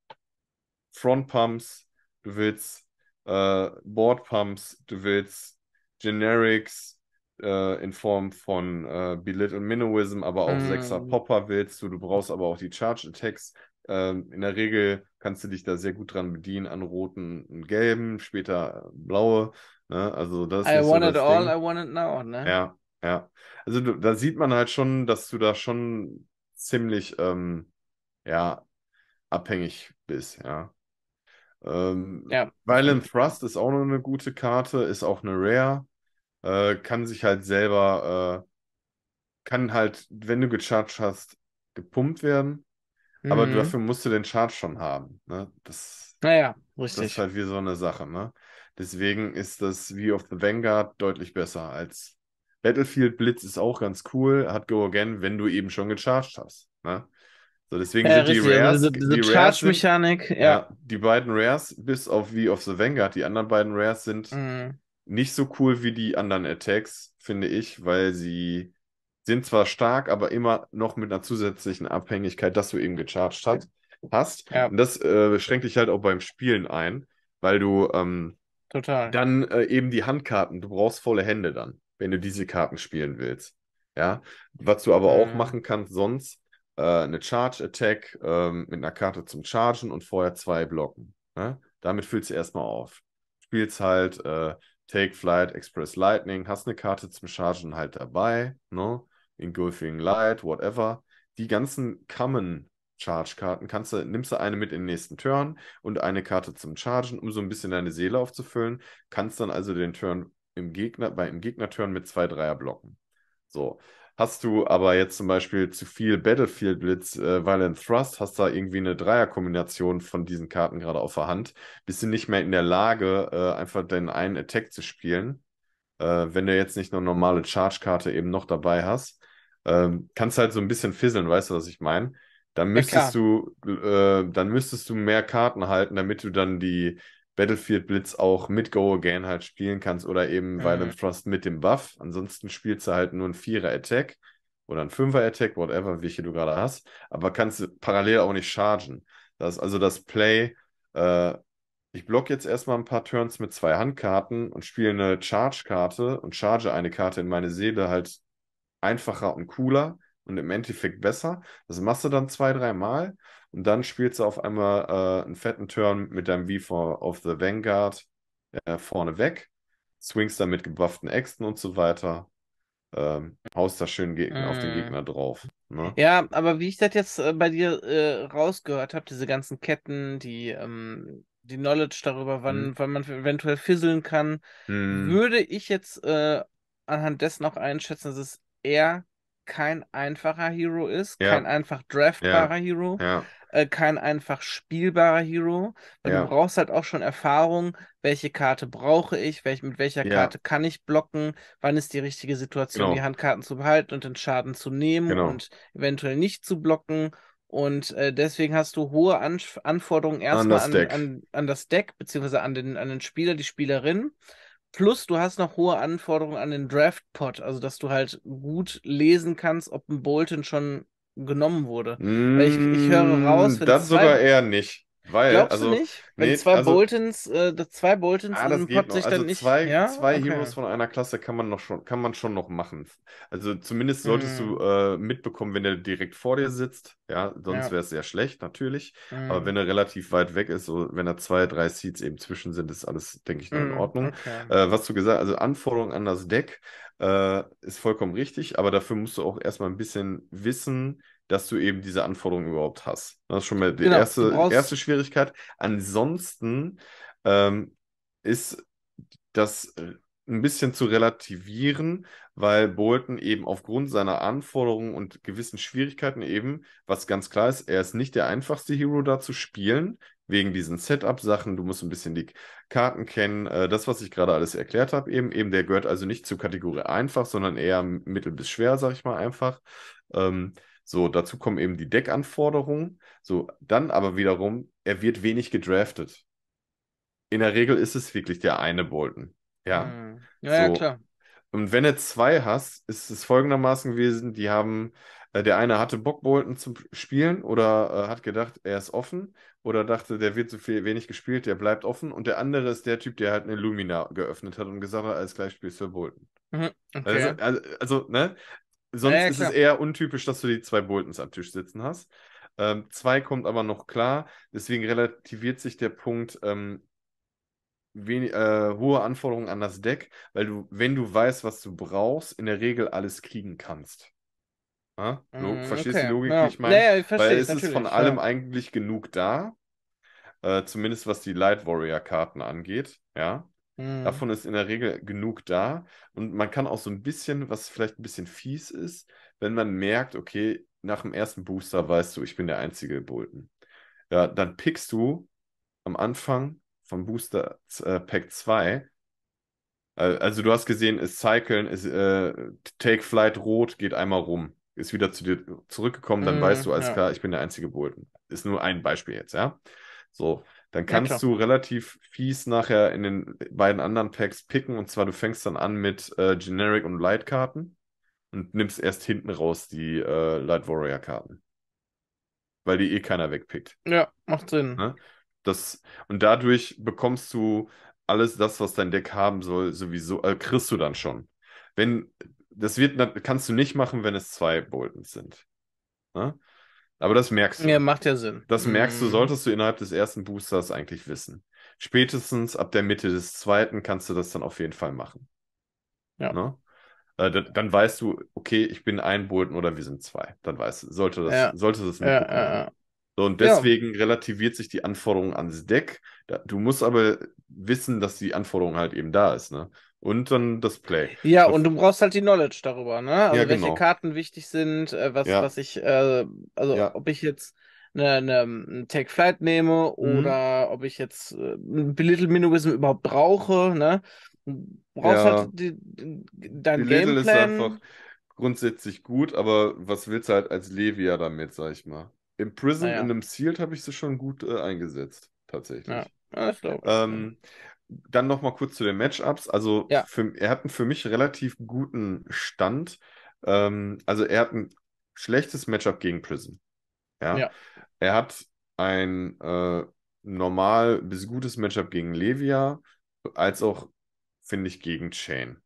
Front Pumps, du willst äh, Board Pumps, du willst Generics äh, in Form von äh, Belit und Minoism, aber auch mm. Sechser Popper willst du, du brauchst aber auch die Charge Attacks, ähm, in der Regel kannst du dich da sehr gut dran bedienen an roten und gelben, später blaue. Ne? Also das ist I want so it all, Ding. I want it now, ne? Ja, ja. Also du, da sieht man halt schon, dass du da schon ziemlich ähm, ja, abhängig bist, ja. Ähm, ja. Violent Thrust ist auch noch eine gute Karte, ist auch eine Rare. Äh, kann sich halt selber, äh, kann halt, wenn du gecharged hast, gepumpt werden. Aber mhm. dafür musst du den Chart schon haben. Ne? Das, naja, richtig. Das ist halt wie so eine Sache. Ne? Deswegen ist das View of the Vanguard deutlich besser als Battlefield Blitz ist auch ganz cool, hat Go Again, wenn du eben schon gecharged hast. Ne? So, deswegen ja, sind richtig, also die Rares. Also diese, diese Charge-Mechanik, ja. ja. Die beiden Rares, bis auf View of the Vanguard, die anderen beiden Rares sind mhm. nicht so cool wie die anderen Attacks, finde ich, weil sie sind zwar stark, aber immer noch mit einer zusätzlichen Abhängigkeit, dass du eben gecharged hat, hast. Ja. Und das äh, schränkt dich halt auch beim Spielen ein, weil du ähm, dann äh, eben die Handkarten, du brauchst volle Hände dann, wenn du diese Karten spielen willst. Ja, was du aber auch mhm. machen kannst sonst, äh, eine Charge Attack ähm, mit einer Karte zum Chargen und vorher zwei blocken. Ne? Damit füllst du erstmal auf. Spielst halt äh, Take Flight, Express Lightning, hast eine Karte zum Chargen halt dabei, ne? Engulfing Light, whatever. Die ganzen Common Charge-Karten kannst du, nimmst du eine mit in den nächsten Turn und eine Karte zum Chargen, um so ein bisschen deine Seele aufzufüllen. Kannst dann also den Turn im Gegner, bei im Gegner-Turn mit zwei Dreier blocken. So. Hast du aber jetzt zum Beispiel zu viel Battlefield Blitz, äh, Violent Thrust, hast da irgendwie eine Dreierkombination von diesen Karten gerade auf der Hand, bist du nicht mehr in der Lage, äh, einfach deinen einen Attack zu spielen, äh, wenn du jetzt nicht eine normale Charge-Karte eben noch dabei hast ähm, kannst halt so ein bisschen fisseln, weißt du, was ich meine? Dann müsstest ja, du, äh, dann müsstest du mehr Karten halten, damit du dann die Battlefield Blitz auch mit Go Again halt spielen kannst oder eben mhm. Violent Frost mit dem Buff. Ansonsten spielst du halt nur ein Vierer-Attack oder ein Fünfer-Attack, whatever, welche du gerade hast, aber kannst du parallel auch nicht chargen. Das, ist also das Play, äh, ich block jetzt erstmal ein paar Turns mit zwei Handkarten und spiele eine Charge-Karte und charge eine Karte in meine Seele halt einfacher und cooler und im Endeffekt besser. Das machst du dann zwei, dreimal und dann spielst du auf einmal äh, einen fetten Turn mit deinem V4 of the Vanguard äh, vorne weg, swingst dann mit gebufften Äxten und so weiter. Ähm, haust da schön Geg mm. auf den mhm. Gegner drauf. Ne? Ja, aber wie ich das jetzt äh, bei dir äh, rausgehört habe, diese ganzen Ketten, die, ähm, die Knowledge darüber, wann, mm. wann man eventuell fizzeln kann, mm. würde ich jetzt äh, anhand dessen auch einschätzen, dass es er kein einfacher Hero ist, ja. kein einfach draftbarer ja. Hero, ja. Äh, kein einfach spielbarer Hero. Weil du brauchst halt auch schon Erfahrung, welche Karte brauche ich, welch, mit welcher Karte kann ich blocken, wann ist die richtige Situation, genau. die Handkarten zu behalten und den Schaden zu nehmen genau. und eventuell nicht zu blocken. Und äh, deswegen hast du hohe Anf Anforderungen erstmal an, an, an, das Deck, beziehungsweise an den, an den Spieler, die Spielerin. Plus, du hast noch hohe Anforderungen an den Draft-Pot, also dass du halt gut lesen kannst, ob ein Bolton schon genommen wurde. Mm, ich, ich, höre raus, hm, wenn das zwei, sogar eher nicht. Weil, Glaubst also, du nicht? Wenn nee, zwei also, Boltons, äh, zwei Boltons ah, und Pott sich also dann nicht. Zwei, ja? zwei okay. Heroes von einer Klasse kann man noch schon, kann man schon noch machen. Also zumindest solltest mm. du hm. äh, mitbekommen, wenn er direkt vor dir sitzt. Ja, sonst ja. wäre es sehr schlecht, natürlich. Mm. Aber hm. wenn er relativ weit weg ist, so, wenn da zwei, drei Seeds eben zwischen sind, ist alles, denke ich, noch mm. in hm, Ordnung. Okay. Äh, was du gesagt also Anforderungen an das Deck äh, ist vollkommen richtig, aber dafür musst du auch erstmal ein bisschen wissen, dass du eben diese Anforderungen überhaupt hast. Das ist schon mal die genau, erste, erste Schwierigkeit. Ansonsten ähm, ist das äh, ein bisschen zu relativieren, weil Bolton eben aufgrund seiner Anforderungen und gewissen Schwierigkeiten eben, was ganz klar ist, er ist nicht der einfachste Hero da zu spielen, wegen diesen Setup-Sachen. Du musst ein bisschen die Karten kennen. Äh, das, was ich gerade alles erklärt habe, eben, eben, der gehört also nicht zur Kategorie einfach, sondern eher mittel bis schwer, sag ich mal einfach. Ähm, so, dazu kommen eben die Deckanforderungen. So, dann aber wiederum, er wird wenig gedraftet. In der Regel ist es wirklich der eine Bolton. Ja. Hm. Ja, so. ja, klar. Und wenn du zwei hast, ist es folgendermaßen gewesen: die haben, äh, der eine hatte Bock, Bolton zu spielen oder äh, hat gedacht, er ist offen oder dachte, der wird zu so viel wenig gespielt, der bleibt offen. Und der andere ist der Typ, der halt eine Lumina geöffnet hat und gesagt hat, alles gleich spielst du Bolton. Mhm, okay. also, also, also, ne? Sonst ja, ist es eher untypisch, dass du die zwei Boltons am Tisch sitzen hast. Ähm, zwei kommt aber noch klar, deswegen relativiert sich der Punkt ähm, wenig, äh, hohe Anforderungen an das Deck, weil du, wenn du weißt, was du brauchst, in der Regel alles kriegen kannst. Ja? Mm, verstehst okay. die Logik, ja. ich meine? Ja, weil es ist von allem eigentlich genug da, äh, zumindest was die Light Warrior Karten angeht, ja. Mhm. Davon ist in der Regel genug da. Und man kann auch so ein bisschen, was vielleicht ein bisschen fies ist, wenn man merkt, okay, nach dem ersten Booster weißt du, ich bin der einzige Bolton. Ja, dann pickst du am Anfang vom Booster äh, Pack 2 also du hast gesehen, es Cyclen, es äh, Take Flight rot, geht einmal rum. Ist wieder zu dir zurückgekommen, dann mm, weißt mhm, du, alles ja. klar, ich bin der einzige Bolton. Ist nur ein Beispiel jetzt, ja. So, dann kannst ja, du relativ fies nachher in den beiden anderen Packs picken. Und zwar, du fängst dann an mit äh, Generic und Light-Karten und nimmst erst hinten raus die äh, Light Warrior-Karten. Weil die eh keiner wegpickt. Ja, macht Sinn. Ne? Das, und dadurch bekommst du alles das, was dein Deck haben soll, sowieso, äh, kriegst du dann schon. Wenn, das wird, kannst du nicht machen, wenn es zwei Boltons sind. Ne? Aber das merkst du. Ja, macht ja Sinn. Das merkst du, mhm. solltest du innerhalb des ersten Boosters eigentlich wissen. Spätestens ab der Mitte des zweiten kannst du das dann auf jeden Fall machen. Ja. Ne? Äh, dann, weißt du, okay, ich bin ein Bolton oder wir sind zwei. Dann weißt du, sollte das, ja. sollte das ja, ja, ja. So, und deswegen ja. relativiert sich die Anforderung ans Deck. Du musst aber wissen, dass die Anforderung halt eben da ist. Ne? und dann das Play. Ja, und du brauchst halt die Knowledge darüber, ne? Also ja, welche genau. Karten wichtig sind, äh, was, ja. was ich, äh, also ja. ob ich jetzt eine, eine, eine Take Flight nehme mhm. oder ob ich jetzt äh, ein Belittle Minimalism überhaupt brauche, ne? Du brauchst halt die, dein die Gameplan. ist einfach grundsätzlich gut, aber was willst du halt als Levia damit, sag ich mal? Im Prison, ah, in einem Sealed habe ich sie schon gut äh, eingesetzt, tatsächlich. Ja. ich Ah, ähm, dann nochmal kurz zu den Matchups. Also ja. für, er hat einen für mich relativ guten Stand. Ähm, also er hat ein schlechtes Matchup gegen Prison. Ja. ja. Er hat ein äh, normal bis gutes Matchup gegen Levia, als auch, finde ich, gegen Chain.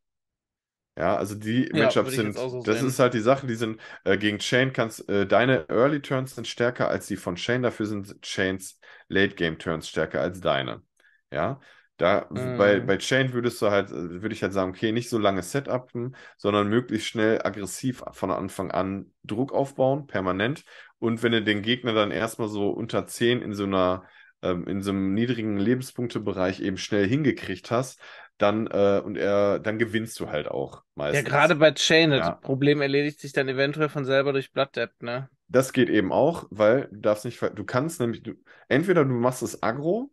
Ja, also die ja, Matchups sind, so das ist halt die Sache, die sind äh, gegen Chain kannst, äh, deine Early Turns sind stärker als die von Chain, dafür sind Chains Late Game Turns stärker als deine. Ja, da, mhm. bei, bei Chain würdest du halt, würde ich halt sagen, okay, nicht so lange Setupen, sondern möglichst schnell aggressiv von Anfang an Druck aufbauen, permanent. Und wenn du den Gegner dann erstmal so unter 10 in so einer, ähm, in so einem niedrigen Lebenspunktebereich eben schnell hingekriegt hast, dann äh, und er, dann gewinnst du halt auch meistens. Ja, gerade bei Chain, ja. das Problem erledigt sich dann eventuell von selber durch Blood Debt, ne? Das geht eben auch, weil du darfst nicht, du kannst nämlich, du, entweder du machst es aggro,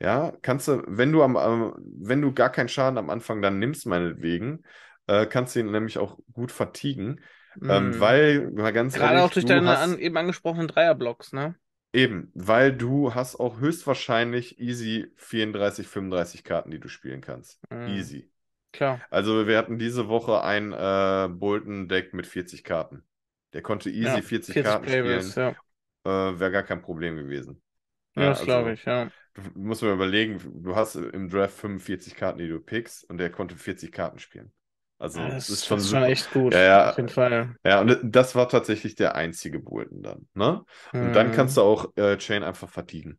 ja, kannst du, wenn du am, wenn du gar keinen Schaden am Anfang dann nimmst, meinetwegen, äh, kannst du ihn nämlich auch gut vertiegen. Ähm, mhm. Ähm, weil, mal ganz Gerade ehrlich, auch durch deine hast... an, eben angesprochenen Dreierblocks, ne? Eben, weil du hast auch höchstwahrscheinlich easy 34, 35 Karten, die du spielen kannst. Mhm. Easy. Klar. Also wir hatten diese Woche ein äh, Bolton-Deck mit 40 Karten. Der konnte easy ja, 40, 40, Karten Playbills, spielen. Ja. Äh, Wäre gar kein Problem gewesen. Ja, das also, glaube ich, ja muss man überlegen, du hast im Draft 45 Karten, die du pickst, und der konnte 40 Karten spielen. Also ja, das, das, ist schon, das schon, echt gut, ja, ja, auf jeden Fall. Ja, und das war tatsächlich der einzige Bulletin dann. Ne? Und mhm. dann kannst du auch äh, Chain einfach fatigen.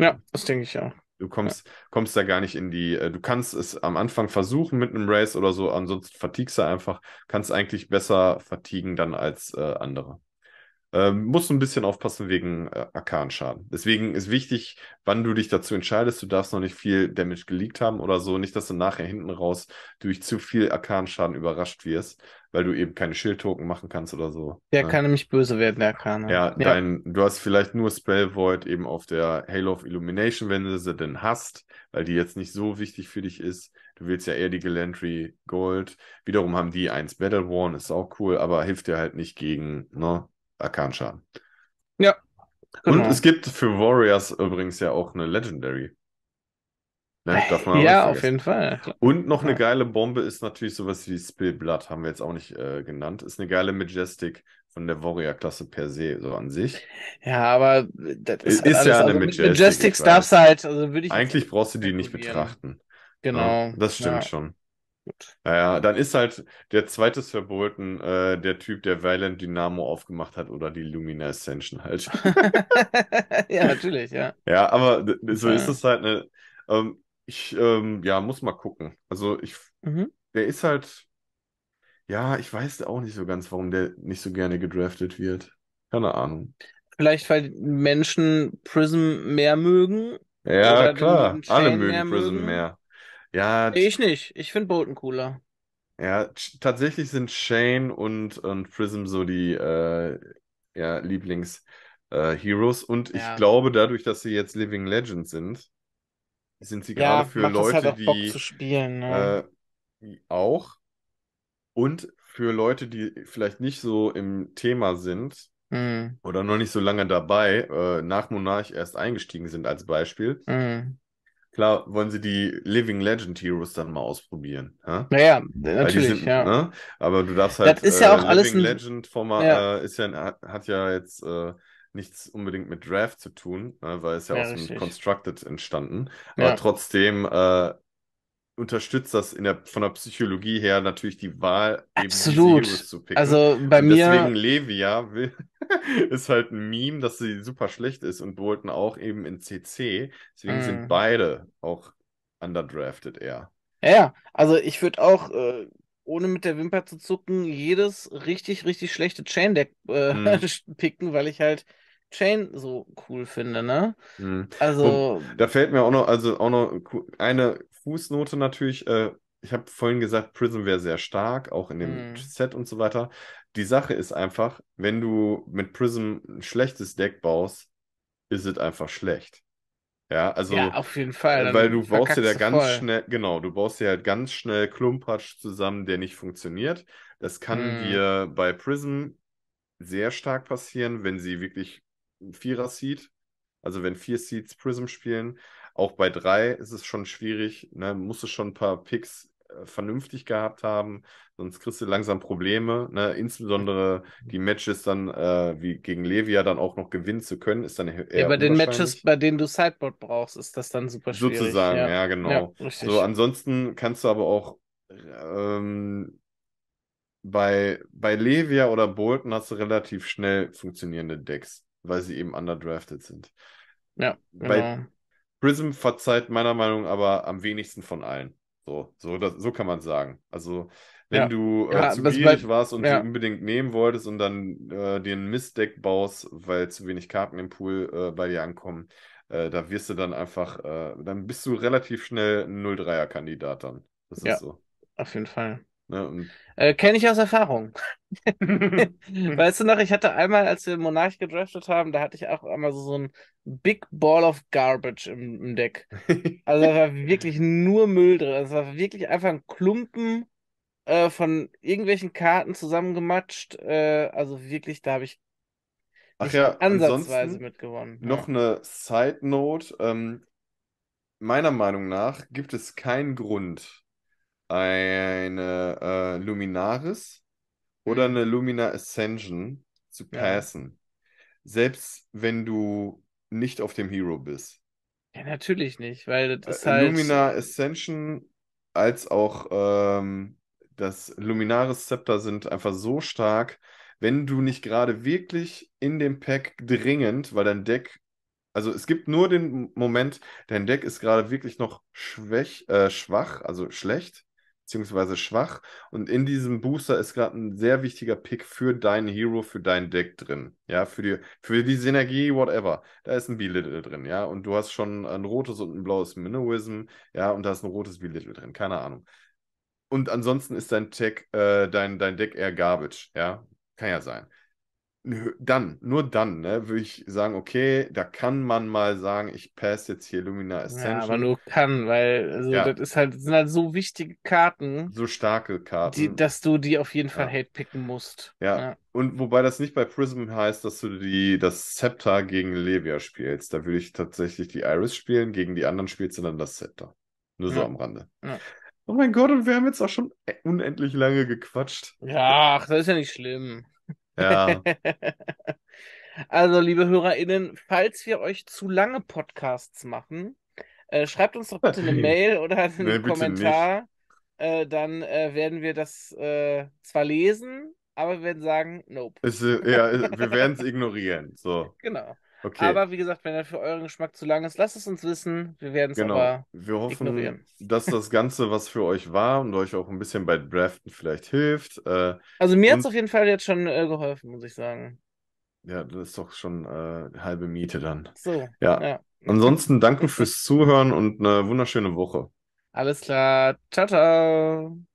Ja, das denke ich auch. Du kommst, ja. kommst da gar nicht in die, äh, du kannst es am Anfang versuchen mit einem Race oder so, ansonsten fatigst du einfach, kannst eigentlich besser fatigen dann als äh, andere. Ähm, musst du ein bisschen aufpassen wegen äh, Arkanschaden. Deswegen ist wichtig, wann du dich dazu entscheidest. Du darfst noch nicht viel Damage geleakt haben oder so. Nicht, dass du nachher hinten raus durch zu viel Arkanschaden überrascht wirst, weil du eben keine Schildtoken machen kannst oder so. Der ja. Ne? kann nämlich böse werden, der Arkane. Ja, ja, dein, du hast vielleicht nur Spell Void eben auf der Halo of Illumination, wenn du sie denn hast, weil die jetzt nicht so wichtig für dich ist. Du willst ja eher die Galantry Gold. Wiederum haben die eins Battle Worn, ist auch cool, aber hilft dir halt nicht gegen, ne? Arkanshan. Ja. Genau. Und es gibt für Warriors übrigens ja auch eine Legendary. Ne, äh, darf man ja, auf jeden Fall. Und noch eine geile Bombe ist natürlich sowas wie Spill Blood, haben wir jetzt auch nicht äh, genannt. Ist eine geile Majestic von der Warrior-Klasse per se, so an sich. Ja, aber das ist, halt ist ja eine also Majestic. Majestics darfst halt, also würde ich. Eigentlich brauchst du die nicht betrachten. Ne? Genau. Ja, das stimmt ja. schon. Naja, dann ist halt der zweite verboten, äh, der Typ, der Violent Dynamo aufgemacht hat oder die Lumina Ascension halt. ja, natürlich, ja. Ja, aber so ja. ist es halt. Ne, ähm, ich, ähm, ja, muss mal gucken. Also ich, mhm. der ist halt, ja, ich weiß auch nicht so ganz, warum der nicht so gerne gedraftet wird. Keine Ahnung. Vielleicht, weil Menschen Prism mehr mögen. Ja, klar. Alle mögen Prism mögen. mehr. Ja. ich nicht. Ich finde Bolton cooler. Ja, tatsächlich sind Shane und, und Prism so die äh, ja, Lieblings-Heroes. Äh, und ja. ich glaube, dadurch, dass sie jetzt Living Legends sind, sind sie ja, gerade für halt Leute, halt die spielen, ne? äh, auch und für Leute, die vielleicht nicht so im Thema sind mhm. oder noch nicht so lange dabei, äh, nach Monarch erst eingestiegen sind als Beispiel, mhm. Klar, wollen sie die Living Legend Heroes dann mal ausprobieren. Ja? Naja, natürlich, sind, ja. Ne? Aber du darfst halt. Das ist ja äh, auch äh, alles. Living ein... Legend Format ja. Äh, ist ja, hat ja jetzt äh, nichts unbedingt mit Draft zu tun, ne? weil es ja, ja aus dem Constructed entstanden. Aber trotzdem Äh, unterstützt das in der, von der Psychologie her natürlich die Wahl, Absolut. eben zu picken. Also bei und mir. Deswegen Levia will, ist halt ein Meme, dass sie super schlecht ist und Bolton auch eben in CC. Deswegen mm. sind beide auch underdrafted eher. Ja, ja. Also ich würde auch, äh, ohne mit der Wimper zu zucken, jedes richtig, richtig schlechte Chain-Deck äh, mm. picken, weil ich halt Chain so cool finde, ne? Mhm. Also. Und da fällt mir auch noch, also auch noch eine Fußnote natürlich, äh, ich habe vorhin gesagt, Prism wäre sehr stark, auch in dem mm. Set und so weiter. Die Sache ist einfach, wenn du mit Prism ein schlechtes Deck baust, ist es einfach schlecht. Ja, also. Ja, auf jeden Fall. Dann weil du baust dir da ganz voll. schnell, genau, du baust dir halt ganz schnell Klumpatsch zusammen, der nicht funktioniert. Das kann mm. dir bei Prism sehr stark passieren, wenn sie wirklich Vierer-Seed, also wenn vier Seeds Prism spielen, auch bei drei ist es schon schwierig. Ne? Musst du schon ein paar Picks äh, vernünftig gehabt haben, sonst kriegst du langsam Probleme. Ne? Insbesondere die Matches dann äh, wie gegen Levia dann auch noch gewinnen zu können, ist dann eher ja, Bei den Matches, bei denen du Sideboard brauchst, ist das dann super schwierig. Sozusagen, ja, ja genau. Ja, so, ansonsten kannst du aber auch ähm, bei, bei Levia oder Bolton hast du relativ schnell funktionierende Decks, weil sie eben underdrafted sind. Ja, genau. Bei Prism verzeiht meiner Meinung nach aber am wenigsten von allen. So, so, das, so kann man sagen. Also, wenn ja. du äh, ja, zu gierig warst und ja. unbedingt nehmen wolltest und dann äh, dir ein Mistdeck baust, weil zu wenig Karten im Pool äh, bei dir ankommen, äh, da wirst du dann einfach, äh, dann bist du relativ schnell ein 0-3er-Kandidat dann. Das ist so. Auf jeden Fall. Ne? Äh, Kenne ich aus Erfahrung. weißt du noch, ich hatte einmal, als wir Monarch gedraftet haben, da hatte ich auch einmal so, so ein Big Ball of Garbage im, im Deck. Also da war wirklich nur Müll drin. Also es war wirklich einfach ein Klumpen äh, von irgendwelchen Karten zusammengematscht. Äh, also wirklich, da habe ich Ach ja, ansatzweise mitgewonnen. Noch ja. eine Side Note. Ähm, meiner Meinung nach gibt es keinen Grund, eine äh, Luminaris oder mhm. eine Lumina Ascension zu passen. Ja. Selbst wenn du nicht auf dem Hero bist. Ja, natürlich nicht, weil das ist äh, halt. Lumina Ascension als auch ähm, das Luminaris Scepter sind einfach so stark, wenn du nicht gerade wirklich in dem Pack dringend, weil dein Deck, also es gibt nur den Moment, dein Deck ist gerade wirklich noch schwäch, äh, schwach, also schlecht, beziehungsweise schwach. Und in diesem Booster ist gerade ein sehr wichtiger Pick für deinen Hero, für dein Deck drin. Ja, für die, für die Synergie, whatever. Da ist ein Belittle drin, ja. Und du hast schon ein rotes und ein blaues Minimalism, ja, und da ist ein rotes Belittle drin, keine Ahnung. Und ansonsten ist dein Tech, äh, dein, dein Deck eher Garbage, ja. Kann ja sein dann, nur dann, ne, würde ich sagen, okay, da kann man mal sagen, ich pass jetzt hier Lumina Essential. Ja, aber nur kann, weil also ja. das ist halt, sind halt so wichtige Karten. So starke Karten. Die, dass du die auf jeden Fall ja. picken musst. Ja. ja. Und wobei das nicht bei Prism heißt, dass du die, das Scepter gegen Levia spielst. Da würde ich tatsächlich die Iris spielen, gegen die anderen spielst du dann das Scepter. Nur so am Rande. Ja. Oh mein Gott, und wir haben jetzt auch schon unendlich lange gequatscht. Ja, ach, das ist ja nicht schlimm. also, liebe HörerInnen, falls wir euch zu lange Podcasts machen, äh, schreibt uns doch bitte eine Mail oder einen nee, Kommentar. Äh, dann äh, werden wir das äh, zwar lesen, aber wir werden sagen, nope. Ist, äh, ja, wir werden es ignorieren. So. Genau. Okay. Aber wie gesagt, wenn er für euren Geschmack zu lang ist, lasst es uns wissen. Wir werden es genau. aber Wir hoffen, ignorieren. dass das Ganze, was für euch war und euch auch ein bisschen bei Draften vielleicht hilft. Äh, also mir hat es auf jeden Fall jetzt schon äh, geholfen, muss ich sagen. Ja, das ist doch schon äh, halbe Miete dann. So. Ja. ja. Ansonsten danke fürs Zuhören und eine wunderschöne Woche. Alles klar. Ciao, ciao.